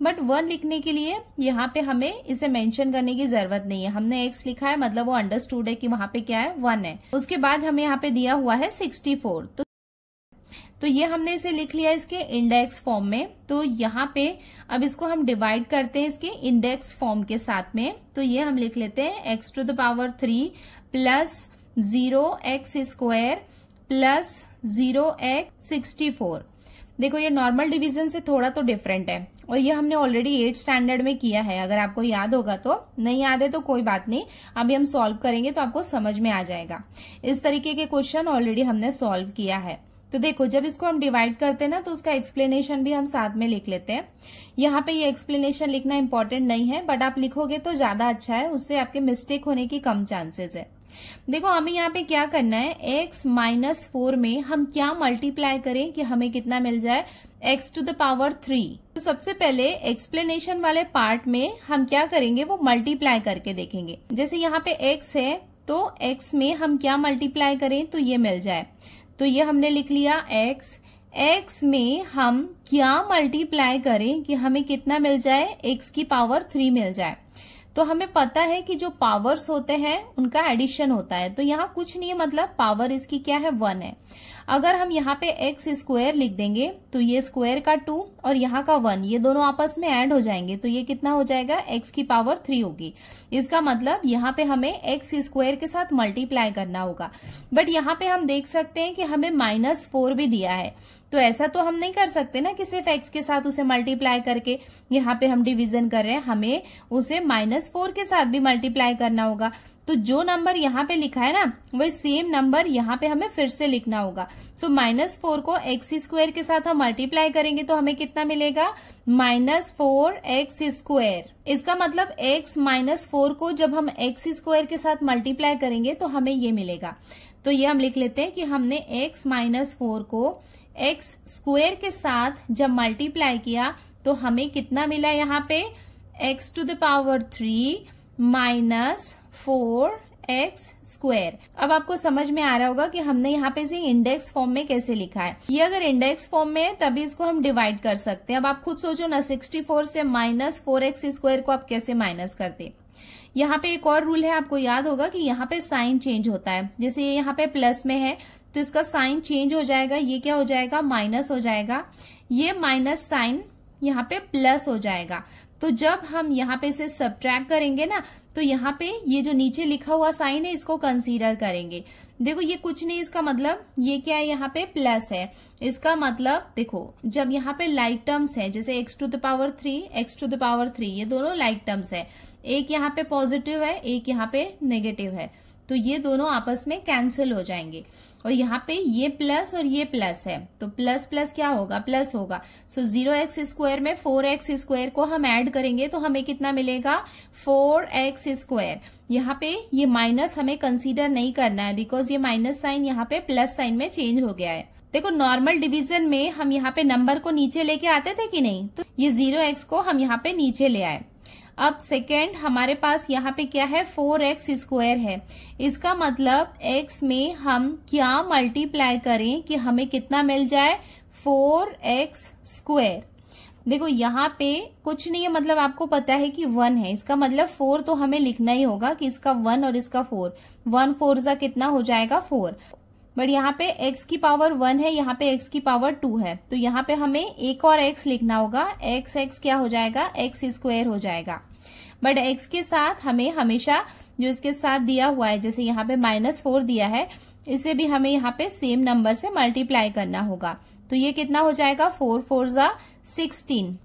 बट वन लिखने के लिए यहाँ पे हमें इसे मेंशन करने की जरूरत नहीं है हमने एक्स लिखा है मतलब वो अंडरस्टूड है कि वहां पे क्या है वन है उसके बाद हमें यहाँ पे दिया हुआ है सिक्सटी फोर तो तो ये हमने इसे लिख लिया इसके इंडेक्स फॉर्म में तो यहाँ पे अब इसको हम डिवाइड करते हैं इसके इंडेक्स फॉर्म के साथ में तो ये हम लिख लेते हैं x to the power three plus zero x square plus zero x sixty four देखो ये नॉर्मल डिवीजन से थोड़ा तो डिफरेंट है और ये हमने ऑलरेडी एट स्टैंडर्ड में किया है अगर आपको याद होगा तो नहीं याद है तो कोई बात नहीं अभी हम सॉल्व करेंगे तो आपको समझ में आ जाएगा इस तरीके के क्वेश्चन ऑलरेडी हमने सॉल्व किया है तो देखो जब इसको हम डिवाइड करते हैं ना तो उसका एक्सप्लेनेशन भी हम साथ में लिख लेते हैं यहाँ पे ये एक्सप्लेनेशन लिखना इम्पोर्टेंट नहीं है बट आप लिखोगे तो ज्यादा अच्छा है उससे आपके मिस्टेक होने की कम चांसेस है देखो हमें यहाँ पे क्या करना है x माइनस फोर में हम क्या मल्टीप्लाई करें कि हमें कितना मिल जाए x to the power three तो सबसे पहले एक्सप्लेनेशन वाले पार्ट में हम क्या करेंगे वो मल्टीप्लाई करके देखेंगे जैसे यहाँ पे x है तो x में हम क्या मल्टीप्लाई करें तो ये मिल जाए तो ये हमने लिख लिया x x में हम क्या मल्टीप्लाई करें कि हमें कितना मिल जाए x की पावर थ्री मिल जाए तो हमें पता है कि जो पावर्स होते हैं उनका एडिशन होता है तो यहाँ कुछ नहीं है मतलब पावर इसकी क्या है वन है अगर हम यहाँ पे एक्स स्क्वायर लिख देंगे तो ये स्क्वायर का टू और यहाँ का वन ये दोनों आपस में ऐड हो जाएंगे तो ये कितना हो जाएगा एक्स की पावर थ्री होगी इसका मतलब यहाँ पे हमें एक्स स्क्वायर के साथ मल्टीप्लाई करना होगा बट यहाँ पे हम देख सकते हैं कि हमें माइनस फोर भी दिया है तो ऐसा तो हम नहीं कर सकते ना कि सिर्फ एक्स के साथ उसे मल्टीप्लाई करके यहाँ पे हम डिविजन कर रहे हैं हमें उसे माइनस फोर के साथ भी मल्टीप्लाई करना होगा तो जो नंबर यहाँ पे लिखा है ना वही सेम नंबर यहाँ पे हमें फिर से लिखना होगा सो माइनस फोर को एक्स स्क्वायर के साथ हम मल्टीप्लाई करेंगे तो हमें कितना मिलेगा माइनस फोर एक्स स्क्वायर इसका मतलब x माइनस फोर को जब हम एक्स स्क्वायर के साथ मल्टीप्लाई करेंगे तो हमें ये मिलेगा तो ये हम लिख लेते हैं कि हमने x माइनस फोर को एक्स स्क्वेयर के साथ जब मल्टीप्लाई किया तो हमें कितना मिला यहाँ पे x to the power three minus four x square अब आपको समझ में आ रहा होगा कि हमने यहाँ पे इसे इंडेक्स फॉर्म में कैसे लिखा है ये अगर इंडेक्स फॉर्म में है तभी इसको हम डिवाइड कर सकते हैं अब आप खुद सोचो ना 64 से माइनस फोर एक्स स्क्वायर को आप कैसे माइनस करते यहाँ पे एक और रूल है आपको याद होगा कि यहाँ पे साइन चेंज होता है जैसे ये यहाँ पे प्लस में है तो इसका साइन चेंज हो जाएगा ये क्या हो जाएगा माइनस हो जाएगा ये माइनस साइन यहाँ पे प्लस हो जाएगा तो जब हम यहाँ पे इसे सब्ट्रैक्ट करेंगे ना तो यहाँ पे ये जो नीचे लिखा हुआ साइन है इसको कंसीडर करेंगे देखो ये कुछ नहीं इसका मतलब ये क्या है यहाँ पे प्लस है इसका मतलब देखो जब यहाँ पे लाइक टर्म्स है जैसे x to the power three x to the power three ये दोनों लाइक टर्म्स है एक यहाँ पे पॉजिटिव है एक यहाँ पे नेगेटिव है तो ये दोनों आपस में कैंसिल हो जाएंगे और यहाँ पे ये प्लस और ये प्लस है तो प्लस प्लस क्या होगा प्लस होगा सो जीरो एक्स स्क्वायर में फोर एक्स स्क्वायर को हम ऐड करेंगे तो हमें कितना मिलेगा फोर एक्स स्क्वायर यहाँ पे ये माइनस हमें कंसीडर नहीं करना है बिकॉज ये माइनस साइन यहाँ पे प्लस साइन में चेंज हो गया है देखो नॉर्मल डिवीजन में हम यहाँ पे नंबर को नीचे लेके आते थे कि नहीं तो ये जीरो एक्स को हम यहाँ पे नीचे ले आए अब सेकेंड हमारे पास यहाँ पे क्या है फोर एक्स स्क्वायर है इसका मतलब एक्स में हम क्या मल्टीप्लाई करें कि हमें कितना मिल जाए फोर एक्स स्क्वायर देखो यहाँ पे कुछ नहीं है मतलब आपको पता है कि वन है इसका मतलब फोर तो हमें लिखना ही होगा कि इसका वन और इसका फोर वन फोर सा कितना हो जाएगा फोर बट यहाँ पे x की पावर वन है यहाँ पे x की पावर टू है तो यहाँ पे हमें एक और x लिखना होगा x x क्या हो जाएगा x स्क्वायर हो जाएगा बट x के साथ हमें हमेशा जो इसके साथ दिया हुआ है जैसे यहाँ पे माइनस फोर दिया है इसे भी हमें यहाँ पे सेम नंबर से मल्टीप्लाई करना होगा तो ये कितना हो जाएगा फोर फोर जा सिक्सटीन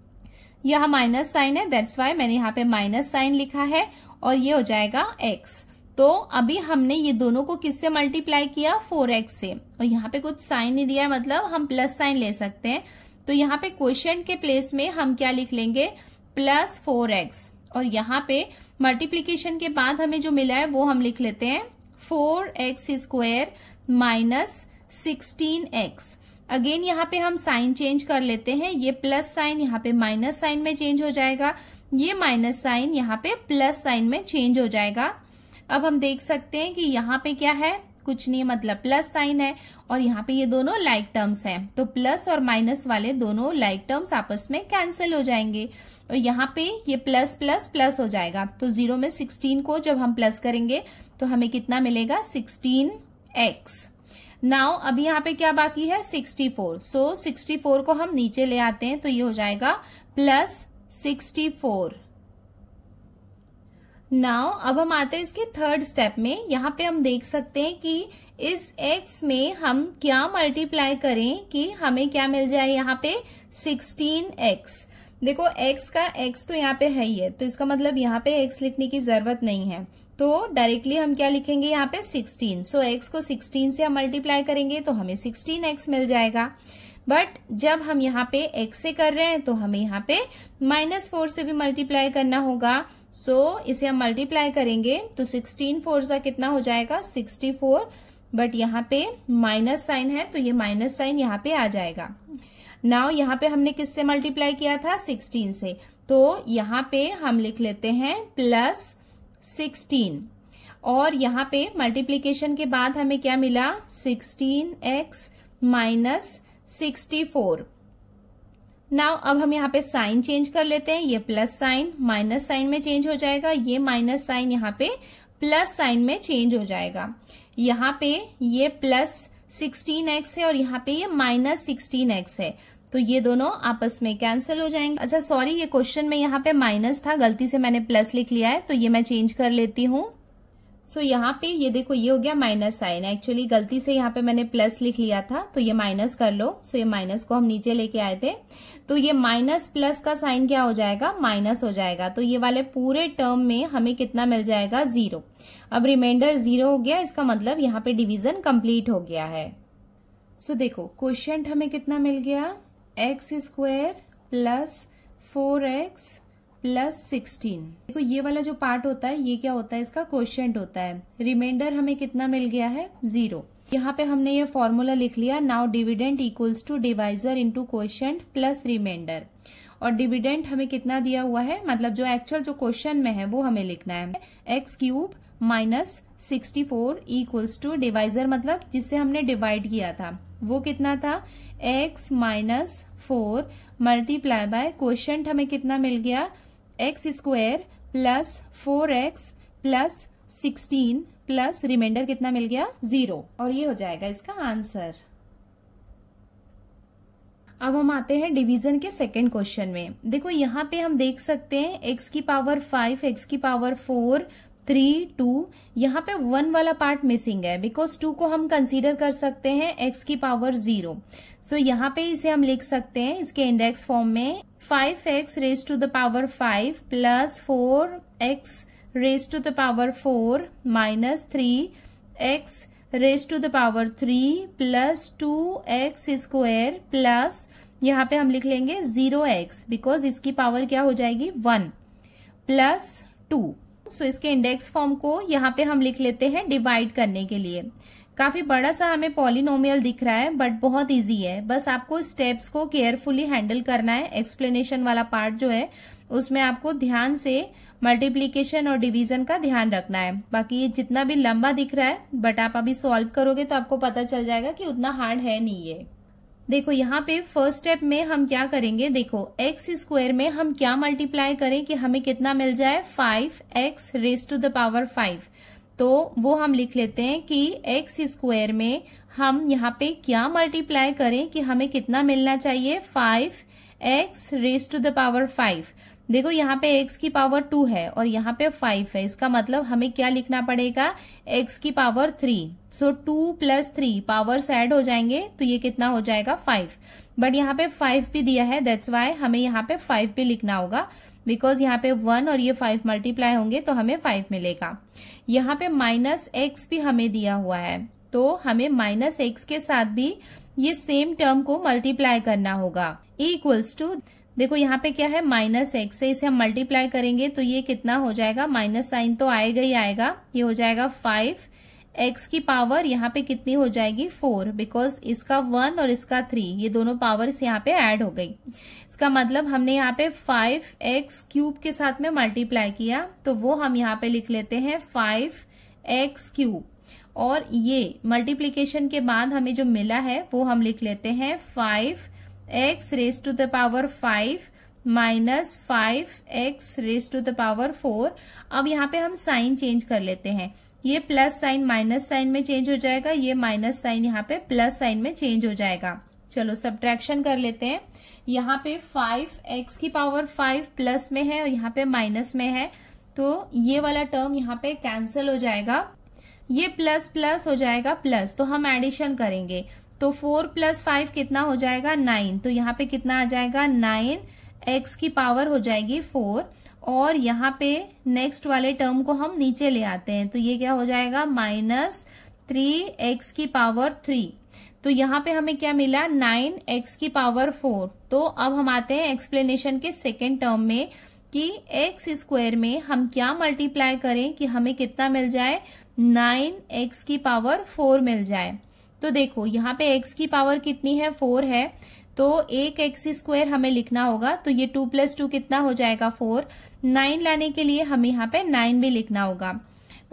यह माइनस साइन है दैट्स वाई मैंने यहाँ पे माइनस साइन लिखा है और ये हो जाएगा एक्स तो अभी हमने ये दोनों को किससे मल्टीप्लाई किया फोर एक्स से और यहाँ पे कुछ साइन नहीं दिया है मतलब हम प्लस साइन ले सकते हैं तो यहाँ पे क्वेश्चन के प्लेस में हम क्या लिख लेंगे प्लस फोर एक्स और यहाँ पे मल्टीप्लीकेशन के बाद हमें जो मिला है वो हम लिख लेते हैं four x square minus sixteen x again यहाँ पे हम साइन चेंज कर लेते हैं ये प्लस साइन यहाँ पे माइनस साइन में चेंज हो जाएगा ये माइनस साइन यहाँ पे प्लस साइन में चेंज हो जाएगा अब हम देख सकते हैं कि यहाँ पे क्या है कुछ नहीं मतलब प्लस साइन है और यहाँ पे ये दोनों लाइक टर्म्स हैं तो प्लस और माइनस वाले दोनों लाइक टर्म्स आपस में कैंसिल हो जाएंगे और यहाँ पे ये प्लस प्लस प्लस हो जाएगा तो जीरो में सिक्सटीन को जब हम प्लस करेंगे तो हमें कितना मिलेगा सिक्सटीन एक्स नाउ अभी यहाँ पे क्या बाकी है sixty four so sixty four को हम नीचे ले आते हैं तो ये हो जाएगा प्लस सिक्सटी फोर नाउ अब हम आते हैं इसके थर्ड स्टेप में यहाँ पे हम देख सकते हैं कि इस x में हम क्या मल्टीप्लाई करें कि हमें क्या मिल जाए यहाँ पे सिक्सटीन एक्स देखो x का x तो यहाँ पे है ही है तो इसका मतलब यहाँ पे x लिखने की जरूरत नहीं है तो डायरेक्टली हम क्या लिखेंगे यहाँ पे सिक्सटीन सो so, x को सिक्सटीन से हम मल्टीप्लाई करेंगे तो हमें एक्स मिल जाएगा बट जब हम यहाँ पे एक्स से कर रहे हैं तो हमें यहाँ पे माइनस फोर से भी मल्टीप्लाई करना होगा सो so, इसे हम मल्टीप्लाई करेंगे तो सिक्सटीन फोर सा कितना हो जाएगा सिक्सटी फोर बट यहाँ पे माइनस साइन है तो ये माइनस साइन यहाँ पे आ जाएगा नाउ यहाँ पे हमने किससे मल्टीप्लाई किया था सिक्सटीन से तो यहाँ पे हम लिख लेते हैं प्लस सिक्सटीन और यहाँ पे मल्टीप्लीकेशन के बाद हमें क्या मिला sixteen x minus sixty four now अब हम यहाँ पे साइन चेंज कर लेते हैं ये प्लस साइन माइनस साइन में चेंज हो जाएगा ये माइनस साइन यहाँ पे प्लस साइन में चेंज हो जाएगा यहाँ पे ये प्लस सिक्सटीन एक्स है और यहाँ पे ये माइनस सिक्सटीन एक्स है तो ये दोनों आपस में कैंसिल हो जाएंगे अच्छा सॉरी ये क्वेश्चन में यहाँ पे माइनस था गलती से मैंने प्लस लिख लिया है तो ये मैं चेंज कर लेती हूँ सो so, यहाँ पे ये देखो ये हो गया माइनस साइन एक्चुअली गलती से यहाँ पे मैंने प्लस लिख लिया था तो ये माइनस कर लो सो so, ये माइनस को हम नीचे लेके आए थे तो ये माइनस प्लस का साइन क्या हो जाएगा माइनस हो जाएगा तो ये वाले पूरे टर्म में हमें कितना मिल जाएगा जीरो अब रिमाइंडर जीरो हो गया इसका मतलब यहाँ पे डिविजन कम्प्लीट हो गया है सो so, देखो क्वेश्चन हमें कितना मिल गया x square plus four x plus sixteen देखो ये वाला जो पार्ट होता है ये क्या होता है इसका क्वेश्चन होता है रिमाइंडर हमें कितना मिल गया है जीरो यहाँ पे हमने ये फॉर्मूला लिख लिया now dividend equals to divisor into question plus reminder और डिविडेंट हमें कितना दिया हुआ है मतलब जो एक्चुअल जो क्वेश्चन में है वो हमें लिखना है x cube minus sixty four equals to divisor मतलब जिससे हमने डिवाइड किया था वो कितना था x minus four multiply by question हमें कितना मिल गया x square plus four x plus sixteen plus reminder कितना मिल गया जीरो और ये हो जाएगा इसका आंसर अब हम आते हैं डिवीजन के सेकंड क्वेश्चन में देखो यहाँ पे हम देख सकते हैं एक्स की पावर फाइव एक्स की पावर फोर थ्री टू यहाँ पे वन वाला पार्ट मिसिंग है बिकॉज टू को हम कंसीडर कर सकते हैं एक्स की पावर जीरो सो so, यहाँ पे इसे हम लिख सकते हैं इसके इंडेक्स फॉर्म में five x raise to the power five plus four x raise to the power four minus three x raise to the power three plus two x square plus यहाँ पे हम लिख लेंगे जीरो एक्स बिकॉज इसकी पावर क्या हो जाएगी वन प्लस टू सो इसके इंडेक्स फॉर्म को यहाँ पे हम लिख लेते हैं डिवाइड करने के लिए काफी बड़ा सा हमें पॉलिनोमियल दिख रहा है बट बहुत इजी है बस आपको स्टेप्स को केयरफुली हैंडल करना है एक्सप्लेनेशन वाला पार्ट जो है उसमें आपको ध्यान से मल्टीप्लीकेशन और डिवीजन का ध्यान रखना है बाकी ये जितना भी लंबा दिख रहा है बट आप अभी सॉल्व करोगे तो आपको पता चल जाएगा कि उतना हार्ड है नहीं ये देखो यहाँ पे फर्स्ट स्टेप में हम क्या करेंगे देखो एक्स स्क्वायर में हम क्या मल्टीप्लाई करें कि हमें कितना मिल जाए five x raise to the power five तो वो हम लिख लेते हैं कि एक्स स्क्वायर में हम यहाँ पे क्या मल्टीप्लाई करें कि हमें कितना मिलना चाहिए five x raise to the power five देखो यहाँ पे x की पावर टू है और यहाँ पे फाइव है इसका मतलब हमें क्या लिखना पड़ेगा x की power three so two plus three powers add हो जाएंगे तो ये कितना हो जाएगा फाइव बट यहाँ पे फाइव भी दिया है दैट्स वाई हमें यहाँ पे फाइव भी लिखना होगा बिकॉज यहाँ पे वन और ये फाइव मल्टीप्लाई होंगे तो हमें फाइव मिलेगा यहाँ पे माइनस एक्स भी हमें दिया हुआ है तो हमें माइनस एक्स के साथ भी ये सेम टर्म को मल्टीप्लाई करना होगा इक्वल्स टू देखो यहाँ पे क्या है माइनस एक्स से इसे हम मल्टीप्लाई करेंगे तो ये कितना हो जाएगा माइनस साइन तो आएगा ही आएगा ये हो जाएगा फाइव एक्स की पावर यहाँ पे कितनी हो जाएगी फोर बिकॉज इसका वन और इसका थ्री ये दोनों पावर्स यहाँ पे ऐड हो गई इसका मतलब हमने यहाँ पे फाइव एक्स क्यूब के साथ में मल्टीप्लाई किया तो वो हम यहाँ पे लिख लेते हैं फाइव एक्स क्यूब और ये मल्टीप्लीकेशन के बाद हमें जो मिला है वो हम लिख लेते हैं five x raise to the power five minus five x raise to the power four अब यहाँ पे हम साइन चेंज कर लेते हैं ये प्लस साइन माइनस साइन में चेंज हो जाएगा ये माइनस साइन यहाँ पे प्लस साइन में चेंज हो जाएगा चलो सब्ट्रैक्शन कर लेते हैं यहाँ पे फाइव एक्स की पावर फाइव प्लस में है और यहाँ पे माइनस में है तो ये वाला टर्म यहाँ पे कैंसिल हो जाएगा ये प्लस प्लस हो जाएगा प्लस तो हम एडिशन करेंगे तो फोर प्लस फाइव कितना हो जाएगा नाइन तो यहाँ पे कितना आ जाएगा नाइन एक्स की पावर हो जाएगी फोर और यहाँ पे नेक्स्ट वाले टर्म को हम नीचे ले आते हैं तो ये क्या हो जाएगा माइनस थ्री एक्स की पावर थ्री तो यहाँ पे हमें क्या मिला नाइन एक्स की पावर फोर तो अब हम आते हैं एक्सप्लेनेशन के सेकेंड टर्म में कि एक्स स्क्वायर में हम क्या मल्टीप्लाई करें कि हमें कितना मिल जाए नाइन एक्स की पावर फोर मिल जाए तो देखो यहाँ पे एक्स की पावर कितनी है फोर है तो एक एक्स स्क्वायर हमें लिखना होगा तो ये टू प्लस टू कितना हो जाएगा फोर नाइन लाने के लिए हमें यहाँ पे नाइन भी लिखना होगा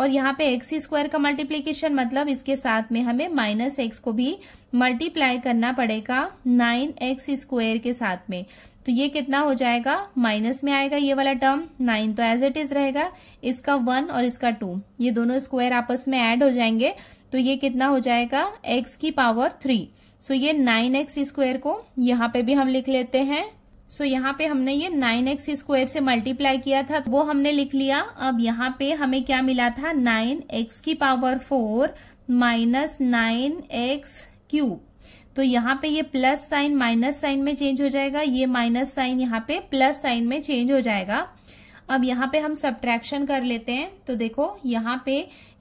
और यहाँ पे एक्स स्क्वायर का मल्टीप्लीकेशन मतलब इसके साथ में हमें माइनस एक्स को भी मल्टीप्लाई करना पड़ेगा नाइन एक्स स्क्वायर के साथ में तो ये कितना हो जाएगा माइनस में आएगा ये वाला टर्म नाइन तो एज इट इज रहेगा इसका वन और इसका टू ये दोनों स्क्वायर आपस में एड हो जाएंगे तो ये कितना हो जाएगा एक्स की पावर थ्री सो ये नाइन एक्स स्क्वायर को यहाँ पे भी हम लिख लेते हैं सो so, यहाँ पे हमने ये नाइन एक्स स्क्वायर से मल्टीप्लाई किया था वो हमने लिख लिया अब यहाँ पे हमें क्या मिला था नाइन एक्स की power four minus nine x cube तो यहाँ पे ये प्लस साइन माइनस साइन में चेंज हो जाएगा ये माइनस साइन यहाँ पे प्लस साइन में चेंज हो जाएगा अब यहाँ पे हम सब्ट्रैक्शन कर लेते हैं तो देखो यहाँ पे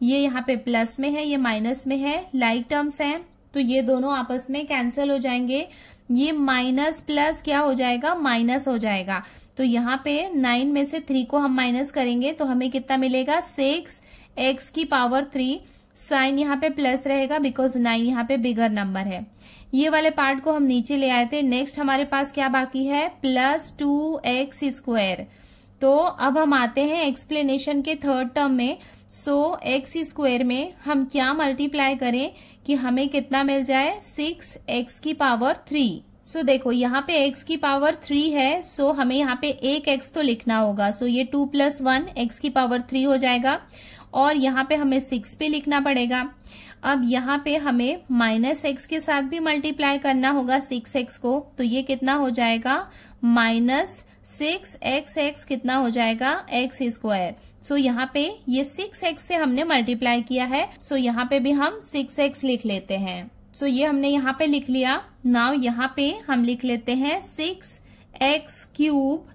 ये यहाँ पे प्लस में है ये माइनस में है लाइक टर्म्स हैं तो ये दोनों आपस में कैंसिल हो जाएंगे ये माइनस प्लस क्या हो जाएगा माइनस हो जाएगा तो यहाँ पे नाइन में से थ्री को हम माइनस करेंगे तो हमें कितना मिलेगा सिक्स एक्स की पावर थ्री साइन यहाँ पे प्लस रहेगा बिकॉज नाइन यहाँ पे बिगर नंबर है ये वाले पार्ट को हम नीचे ले आए थे नेक्स्ट हमारे पास क्या बाकी है प्लस टू एक्स स्क्वायर तो अब हम आते हैं एक्सप्लेनेशन के थर्ड टर्म में सो एक्स स्क्वेयर में हम क्या मल्टीप्लाई करें कि हमें कितना मिल जाए सिक्स एक्स की पावर थ्री सो so, देखो यहाँ पे x की पावर थ्री है सो so हमें यहाँ पे एक एक्स तो लिखना होगा सो so, ये टू प्लस वन एक्स की पावर थ्री हो जाएगा और यहाँ पे हमें सिक्स पे लिखना पड़ेगा अब यहाँ पे हमें माइनस एक्स के साथ भी मल्टीप्लाई करना होगा सिक्स एक्स को तो ये कितना हो जाएगा माइनस सिक्स एक्स एक्स कितना हो जाएगा एक्स स्क्वायर सो यहाँ पे ये सिक्स एक्स से हमने मल्टीप्लाई किया है सो so यहाँ पे भी हम सिक्स एक्स लिख लेते हैं सो so ये हमने यहाँ पे लिख लिया नाव यहाँ पे हम लिख लेते हैं six x cube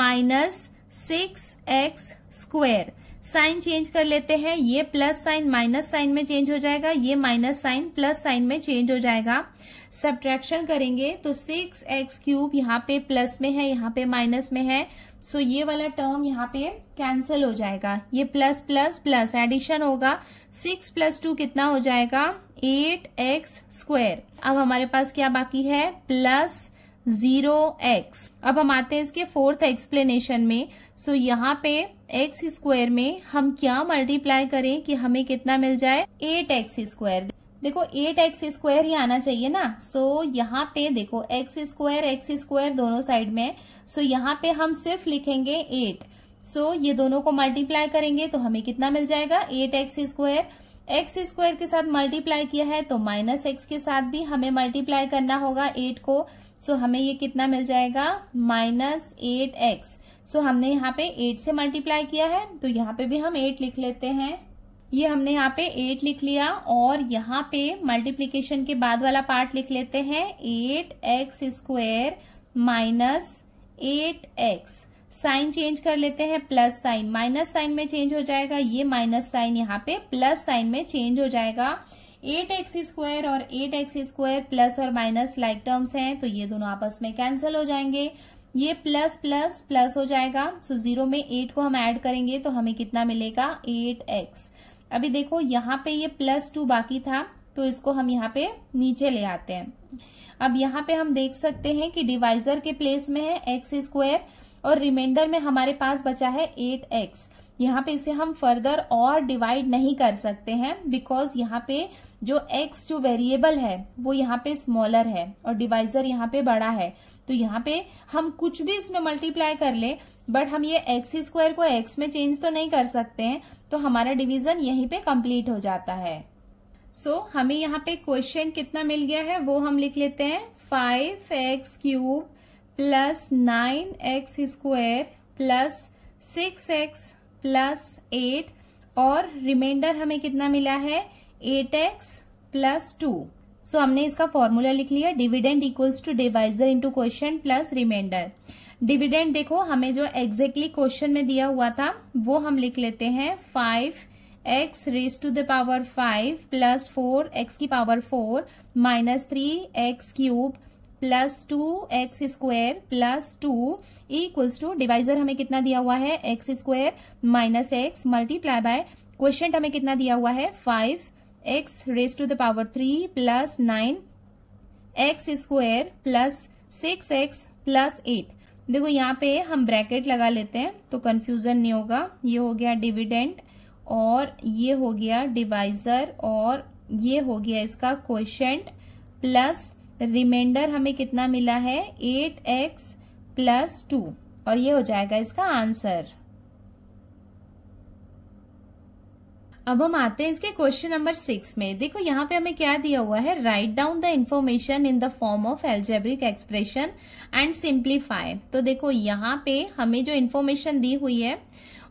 minus six x square sign change कर लेते हैं ये प्लस साइन माइनस साइन में चेंज हो जाएगा ये माइनस साइन प्लस साइन में चेंज हो जाएगा सब्ट्रैक्शन करेंगे तो सिक्स एक्स क्यूब यहाँ पे प्लस में है यहाँ पे माइनस में है सो ये वाला टर्म यहाँ पे कैंसिल हो जाएगा ये प्लस प्लस प्लस एडिशन होगा सिक्स प्लस टू कितना हो जाएगा एट एक्स स्क्वायर अब हमारे पास क्या बाकी है प्लस जीरो एक्स अब हम आते हैं इसके फोर्थ एक्सप्लेनेशन में सो so, यहाँ पे एक्स स्क्वायर में हम क्या मल्टीप्लाई करें कि हमें कितना मिल जाए एट एक्स स्क्वायर देखो एट एक्स स्क्वायर ही आना चाहिए ना सो so, यहाँ पे देखो एक्स स्क्वायर एक्स स्क्वायर दोनों साइड में सो so, यहाँ पे हम सिर्फ लिखेंगे एट सो so, ये दोनों को मल्टीप्लाई करेंगे तो हमें कितना मिल जाएगा eight x square x square के साथ मल्टीप्लाई किया है तो माइनस एक्स के साथ भी हमें मल्टीप्लाई करना होगा एट को सो so, हमें ये कितना मिल जाएगा माइनस एट एक्स सो हमने यहाँ पे एट से मल्टीप्लाई किया है तो यहाँ पे भी हम एट लिख लेते हैं ये हमने यहाँ पे एट लिख लिया और यहाँ पे मल्टीप्लीकेशन के बाद वाला पार्ट लिख लेते हैं eight x square minus eight x sign change कर लेते हैं प्लस साइन माइनस साइन में चेंज हो जाएगा ये माइनस साइन यहाँ पे प्लस साइन में चेंज हो जाएगा एट एक्स स्क्वायर और एट एक्स स्क्वायर प्लस और माइनस लाइक टर्म्स हैं तो ये दोनों आपस में कैंसिल हो जाएंगे ये प्लस प्लस प्लस हो जाएगा सो so, जीरो में एट को हम ऐड करेंगे तो हमें कितना मिलेगा एट एक्स अभी देखो यहाँ पे ये प्लस टू बाकी था तो इसको हम यहाँ पे नीचे ले आते हैं अब यहाँ पे हम देख सकते हैं कि डिवाइजर के प्लेस में है एक्स स्क्वायर और रिमाइंडर में हमारे पास बचा है एट एक्स यहाँ पे इसे हम फर्दर और डिवाइड नहीं कर सकते हैं बिकॉज यहाँ पे जो x जो वेरिएबल है वो यहाँ पे स्मॉलर है और डिवाइजर यहाँ पे बड़ा है तो यहाँ पे हम कुछ भी इसमें मल्टीप्लाई कर ले बट हम ये एक्स स्क्वायर को x में चेंज तो नहीं कर सकते हैं तो हमारा डिवीजन यहीं पे कंप्लीट हो जाता है सो so, हमें यहाँ पे क्वेश्चन कितना मिल गया है वो हम लिख लेते हैं five x cube plus nine x square plus six x plus eight और रिमाइंडर हमें कितना मिला है eight x plus two so हमने इसका फॉर्मूला लिख लिया dividend equals to divisor into question plus remainder dividend देखो हमें जो एग्जैक्टली exactly क्वेश्चन में दिया हुआ था वो हम लिख लेते हैं five x raise to the power five plus four x की power four minus three x cube plus two x square plus two equals to divisor हमें कितना दिया हुआ है x square minus x multiply by question हमें कितना दिया हुआ है five x raise to the power three plus nine x square plus six x plus eight देखो यहाँ पे हम ब्रैकेट लगा लेते हैं तो कन्फ्यूजन नहीं होगा ये हो गया डिविडेंट और ये हो गया डिवाइजर और ये हो गया इसका क्वेश्चन प्लस रिमाइंडर हमें कितना मिला है एट एक्स प्लस टू और ये हो जाएगा इसका आंसर अब हम आते हैं इसके क्वेश्चन नंबर सिक्स में देखो यहाँ पे हमें क्या दिया हुआ है write down the information in the form of algebraic expression and simplify तो देखो यहाँ पे हमें जो इन्फॉर्मेशन दी हुई है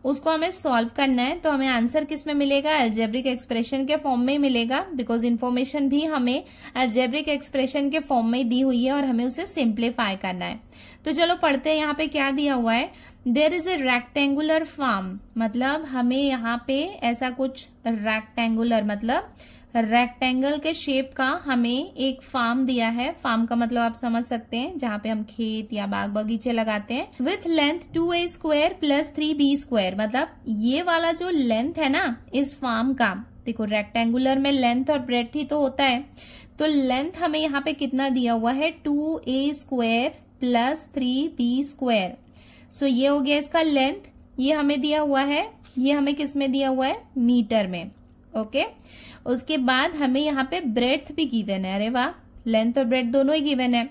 उसको हमें सॉल्व करना है तो हमें आंसर किस में मिलेगा एल्जेब्रिक एक्सप्रेशन के फॉर्म में मिलेगा बिकॉज इन्फॉर्मेशन भी हमें एल्जेब्रिक एक्सप्रेशन के फॉर्म में दी हुई है और हमें उसे सिंप्लीफाई करना है तो चलो पढ़ते हैं यहाँ पे क्या दिया हुआ है there is a rectangular farm मतलब हमें यहाँ पे ऐसा कुछ रेक्टेंगुलर मतलब रेक्टेंगल के शेप का हमें एक फार्म दिया है फार्म का मतलब आप समझ सकते हैं जहाँ पे हम खेत या बाग बगीचे लगाते हैं with length two a square plus three b square मतलब ये वाला जो लेंथ है ना इस फार्म का देखो रेक्टेंगुलर में लेंथ और ब्रेथ ही तो होता है तो लेंथ हमें यहाँ पे कितना दिया हुआ है two a square plus three b square so ये हो गया इसका लेंथ ये हमें दिया हुआ है ये हमें किस में दिया हुआ है मीटर में ओके उसके बाद हमें यहाँ पे ब्रेथ भी गिवन है अरे वाह लेंथ और ब्रेथ दोनों ही गिवन है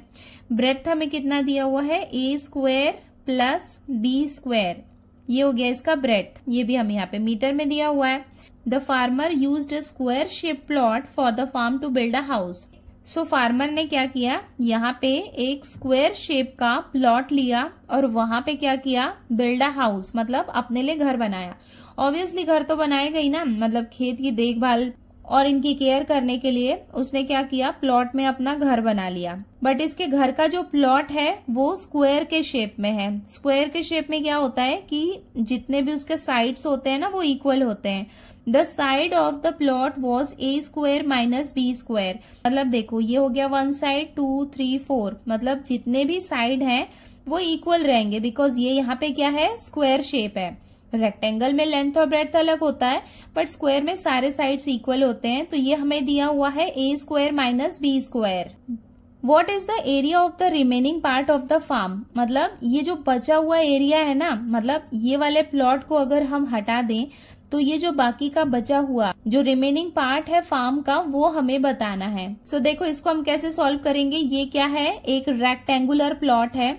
ब्रेथ हमें कितना दिया हुआ है a square plus b square ये हो गया इसका ब्रेथ ये भी हमें यहाँ पे मीटर में दिया हुआ है the farmer use a square shape plot for the farm to build a house so farmer ने क्या किया यहाँ पे एक स्क्वेयर शेप का प्लॉट लिया और वहां पे क्या किया बिल्ड अ हाउस मतलब अपने लिए घर बनाया ऑब्वियसली घर तो बनाए गई ना मतलब खेत की देखभाल और इनकी केयर करने के लिए उसने क्या किया प्लॉट में अपना घर बना लिया बट इसके घर का जो प्लॉट है वो स्क्वायर के शेप में है स्क्वायर के शेप में क्या होता है कि जितने भी उसके साइड्स होते हैं ना वो इक्वल होते हैं the side of the plot was a square minus b square मतलब देखो ये हो गया one side two three four मतलब जितने भी साइड है वो इक्वल रहेंगे बिकॉज ये यहाँ पे क्या है स्क्वायर शेप है रेक्टेंगल में लेंथ और ब्रेथ अलग होता है बट स्क्वायर में सारे साइड्स इक्वल होते हैं तो ये हमें दिया हुआ है a square minus b square what is the area of the remaining part of the farm मतलब ये जो बचा हुआ एरिया है ना मतलब ये वाले प्लॉट को अगर हम हटा दें तो ये जो बाकी का बचा हुआ जो रिमेनिंग पार्ट है फार्म का वो हमें बताना है सो so, देखो इसको हम कैसे सॉल्व करेंगे ये क्या है एक रेक्टेंगुलर प्लॉट है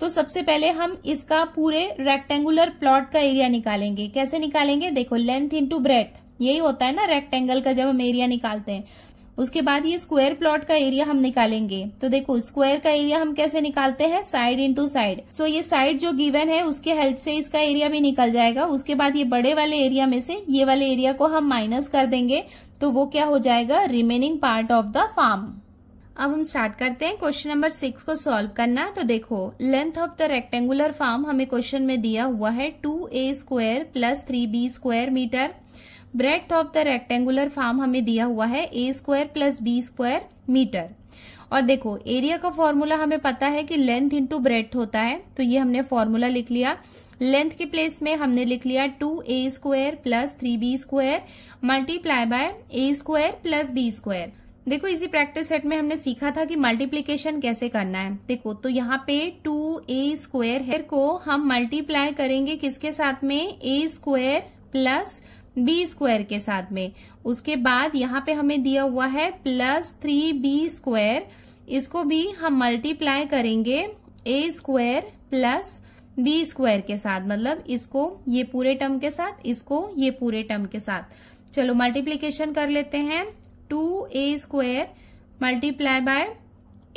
तो सबसे पहले हम इसका पूरे रेक्टेंगुलर प्लॉट का एरिया निकालेंगे कैसे निकालेंगे देखो लेंथ इंटू ब्रेथ यही होता है ना रेक्टेंगल का जब हम एरिया निकालते हैं उसके बाद ये स्क्वायर प्लॉट का एरिया हम निकालेंगे तो देखो स्क्वायर का एरिया हम कैसे निकालते हैं साइड इनटू साइड सो ये साइड जो गिवन है उसके हेल्प से इसका एरिया भी निकल जाएगा उसके बाद ये बड़े वाले एरिया में से ये वाले एरिया को हम माइनस कर देंगे तो वो क्या हो जाएगा remaining part of the farm अब हम स्टार्ट करते हैं क्वेश्चन नंबर सिक्स को सॉल्व करना तो देखो length of the rectangular farm हमें क्वेश्चन में दिया हुआ है two a square plus three b square metre breadth of the rectangular farm हमें दिया हुआ है a square plus b square metre और देखो एरिया का फॉर्मूला हमें पता है कि लेंथ इंटू ब्रेथ होता है तो ये हमने फॉर्मूला लिख लिया लेंथ के प्लेस में हमने लिख लिया two a square plus three b square multiply by a square plus b square देखो इसी प्रैक्टिस सेट में हमने सीखा था कि मल्टीप्लीकेशन कैसे करना है देखो तो यहाँ पे टू ए स्क्वायर को हम मल्टीप्लाई करेंगे किसके साथ में a square plus b square के साथ में उसके बाद यहाँ पे हमें दिया हुआ है प्लस थ्री बी स्क्वायर इसको भी हम मल्टीप्लाई करेंगे a square plus b square के साथ मतलब इसको ये पूरे टर्म के साथ इसको ये पूरे टर्म के साथ चलो मल्टीप्लीकेशन कर लेते हैं two a square multiply by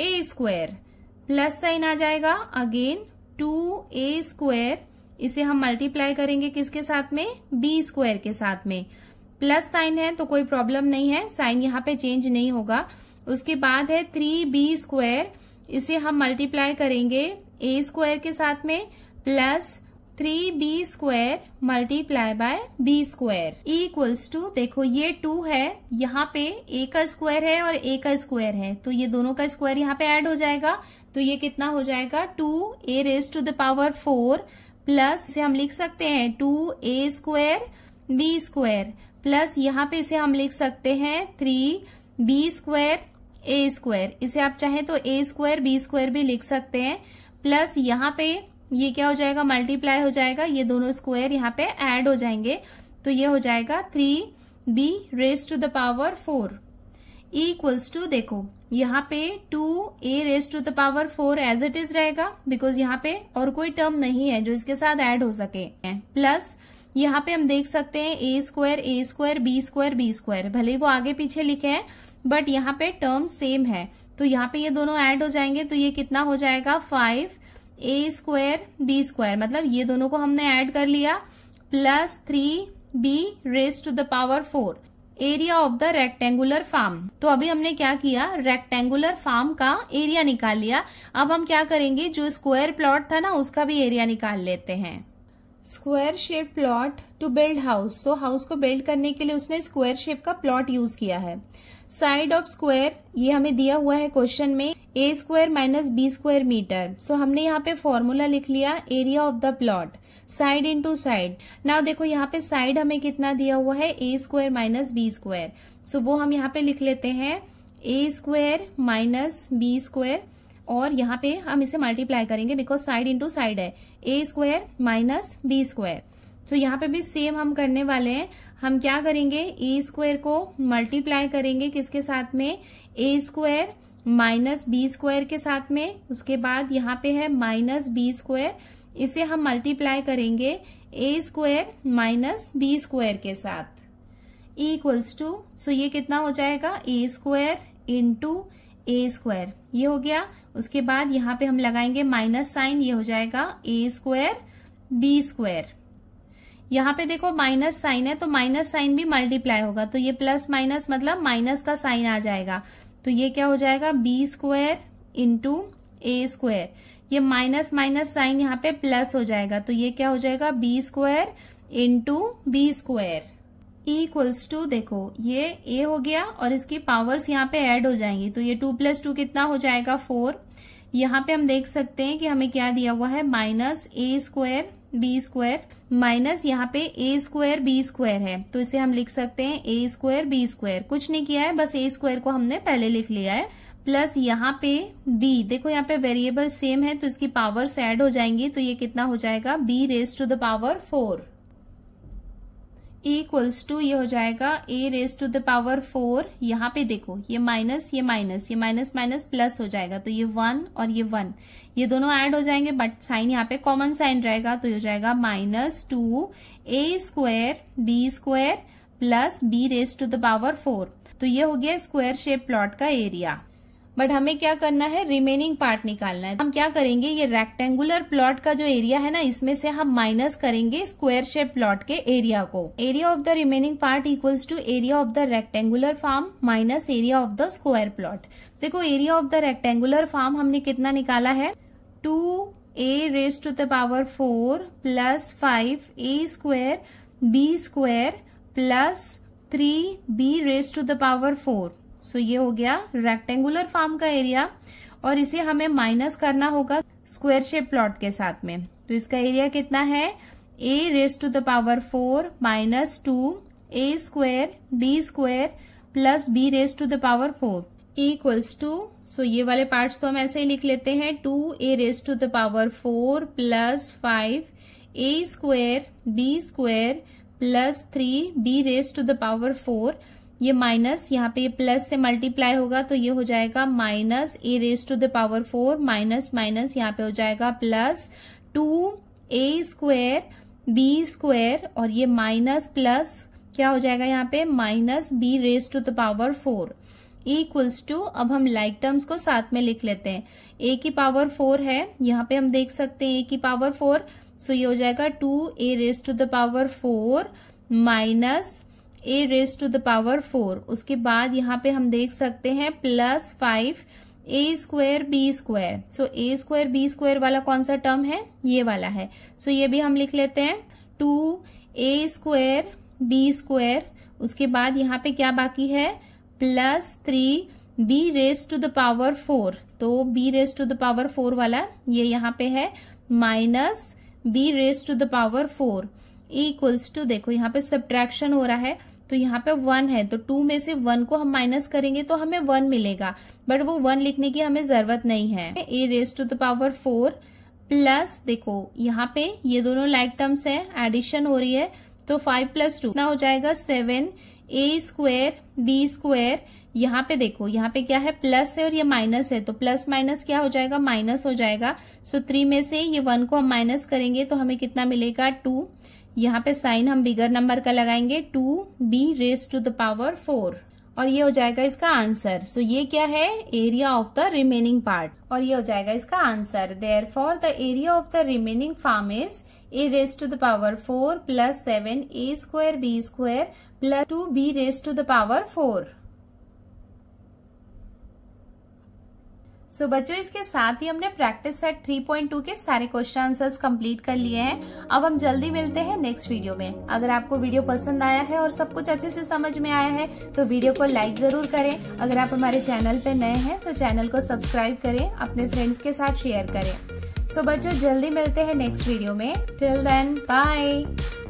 a square plus sign आ जाएगा अगेन टू ए स्क्वायर इसे हम मल्टीप्लाई करेंगे किसके साथ में बी स्क्वायर के साथ में प्लस साइन है तो कोई प्रॉब्लम नहीं है साइन यहाँ पे चेंज नहीं होगा उसके बाद है थ्री बी स्क्वायर इसे हम मल्टीप्लाई करेंगे ए स्क्वायर के साथ में plus three b square multiply by b square equals to देखो ये टू है यहाँ पे ए का स्क्वायर है और ए का स्क्वायर है तो ये दोनों का स्क्वायर यहाँ पे ऐड हो जाएगा तो ये कितना हो जाएगा two a raise to the power four plus इसे हम लिख सकते हैं two a square b square plus यहाँ पे इसे हम लिख सकते हैं three b square a square इसे आप चाहें तो ए स्क्वायर बी स्क्वायर भी लिख सकते हैं प्लस यहाँ पे ये क्या हो जाएगा मल्टीप्लाई हो जाएगा ये दोनों स्क्वायर यहाँ पे एड हो जाएंगे तो ये हो जाएगा three b raise to the power four equals to देखो यहाँ पे two a raise to the power four as it is रहेगा बिकॉज यहाँ पे और कोई टर्म नहीं है जो इसके साथ एड हो सके प्लस यहाँ पे हम देख सकते हैं a square a square b square b square भले वो आगे पीछे लिखे हैं बट यहाँ पे टर्म सेम है तो यहाँ पे ये दोनों ऐड हो जाएंगे तो ये कितना हो जाएगा five a square b square मतलब ये दोनों को हमने ऐड कर लिया plus three b raise to the power four area of the rectangular farm तो अभी हमने क्या किया रेक्टेंगुलर फार्म का एरिया निकाल लिया अब हम क्या करेंगे जो स्क्वायर प्लॉट था ना उसका भी एरिया निकाल लेते हैं square shape plot to build house so house को बिल्ड करने के लिए उसने स्क्वायर शेप का प्लॉट यूज किया है साइड ऑफ स्क्वायर ये हमें दिया हुआ है क्वेश्चन में a square minus b square metre so हमने यहाँ पे फॉर्मूला लिख लिया area of the plot side to side now देखो यहाँ पे साइड हमें कितना दिया हुआ है a square minus b square so वो हम यहाँ पे लिख लेते हैं a square minus b square और यहाँ पे हम इसे मल्टीप्लाई करेंगे बिकॉज साइड इंटू साइड है a square minus b square तो यहाँ पे भी सेम हम करने वाले हैं हम क्या करेंगे ए स्क्वायर को मल्टीप्लाई करेंगे किसके साथ में a square minus b square के साथ में उसके बाद यहाँ पे है माइनस बी स्क्वायर इसे हम मल्टीप्लाई करेंगे a square minus b square के साथ इक्वल्स टू सो ये कितना हो जाएगा a square into a square ये हो गया उसके बाद यहाँ पे हम लगाएंगे माइनस साइन ये हो जाएगा ए स्क्वायर बी स्क्वायर यहाँ पे देखो माइनस साइन है तो माइनस साइन भी मल्टीप्लाई होगा तो ये प्लस माइनस मतलब माइनस का साइन आ जाएगा तो ये क्या हो जाएगा b square into a square ये माइनस माइनस साइन यहाँ पे प्लस हो जाएगा तो ये क्या हो जाएगा b square into b square equals e to देखो ये ए हो गया और इसकी पावर्स यहाँ पे ऐड हो जाएंगी तो ये टू प्लस टू कितना हो जाएगा फोर यहाँ पे हम देख सकते हैं कि हमें क्या दिया हुआ है minus a square b square minus यहाँ पे ए स्क्वायर बी स्क्वायर है तो इसे हम लिख सकते हैं ए स्क्वायर बी स्क्वायर कुछ नहीं किया है बस ए स्क्वायर को हमने पहले लिख लिया है प्लस यहाँ पे बी देखो यहाँ पे वेरिएबल सेम है तो इसकी पावर्स ऐड हो जाएंगी तो ये कितना हो जाएगा b raise to the power four equals to ये हो जाएगा a raise to the power four यहाँ पे देखो ये माइनस ये माइनस ये माइनस माइनस प्लस हो जाएगा तो ये वन और ये वन ये दोनों ऐड हो जाएंगे बट साइन यहाँ पे कॉमन साइन रहेगा तो ये हो जाएगा minus two a square b square plus b raise to the power four तो ये हो गया स्क्वायर शेप प्लॉट का एरिया बट हमें क्या करना है रिमेनिंग पार्ट निकालना है हम क्या करेंगे ये रेक्टेंगुलर प्लॉट का जो एरिया है ना इसमें से हम माइनस करेंगे स्क्वायर शेप प्लॉट के एरिया को area of the remaining part equals to area of the rectangular farm minus area of the square plot देखो area of the rectangular farm हमने कितना निकाला है two a raise to the power four plus five a square b square plus three b raise to the power four so ये हो गया रेक्टेंगुलर फॉर्म का एरिया और इसे हमें माइनस करना होगा स्क्वेयर शेप प्लॉट के साथ में तो इसका एरिया कितना है a raise to the power four minus two a square b square plus b raise to the power four equals to so ये वाले पार्ट्स तो हम ऐसे ही लिख लेते हैं two a raise to the power four plus five a square b square plus three b raise to the power four ये माइनस यहाँ पे ये प्लस से मल्टीप्लाई होगा तो ये हो जाएगा minus a raise to the power four minus minus यहाँ पे हो जाएगा plus two a square b square और ये माइनस प्लस क्या हो जाएगा यहाँ पे minus b raise to the power four equals to अब हम लाइक like टर्म्स को साथ में लिख लेते हैं ए की पावर फोर है यहाँ पे हम देख सकते हैं ए की पावर फोर सो ये हो जाएगा two a raise to the power four minus a raise to the power four उसके बाद यहाँ पे हम देख सकते हैं plus five a square b square so a square b square वाला कौन सा टर्म है ये वाला है सो so, ये भी हम लिख लेते हैं two a square b square उसके बाद यहाँ पे क्या बाकी है plus three b raise to the power four तो b raise to the power four वाला ये यहाँ पे है minus b raise to the power four equals to देखो यहाँ पे सब्ट्रैक्शन हो रहा है तो यहाँ पे वन है तो टू में से वन को हम माइनस करेंगे तो हमें वन मिलेगा बट वो वन लिखने की हमें जरूरत नहीं है a raise to the power four plus देखो यहाँ पे ये दोनों लाइक टर्म्स है एडिशन हो रही है तो फाइव प्लस टू कितना हो जाएगा seven a square b square यहाँ पे देखो यहाँ पे क्या है प्लस है और ये माइनस है तो प्लस माइनस क्या हो जाएगा माइनस हो जाएगा सो so, थ्री में से ये वन को हम माइनस करेंगे तो हमें कितना मिलेगा टू यहाँ पे साइन हम बिगर नंबर का लगाएंगे two b raise to the power four और ये हो जाएगा इसका आंसर सो so, ये क्या है area of the remaining part और ये हो जाएगा इसका answer therefore the area of the remaining farm is a raise to the power four plus seven a square b square plus two b raise to the power four so so, बच्चों इसके साथ ही हमने प्रैक्टिस सेट 3.2 के सारे क्वेश्चन आंसर्स कंप्लीट कर लिए हैं अब हम जल्दी मिलते हैं नेक्स्ट वीडियो में अगर आपको वीडियो पसंद आया है और सब कुछ अच्छे से समझ में आया है तो वीडियो को लाइक जरूर करें अगर आप हमारे चैनल पे नए हैं तो चैनल को सब्सक्राइब करें अपने फ्रेंड्स के साथ शेयर करें सो so, बच्चों जल्दी मिलते हैं नेक्स्ट वीडियो में टिल देन बाय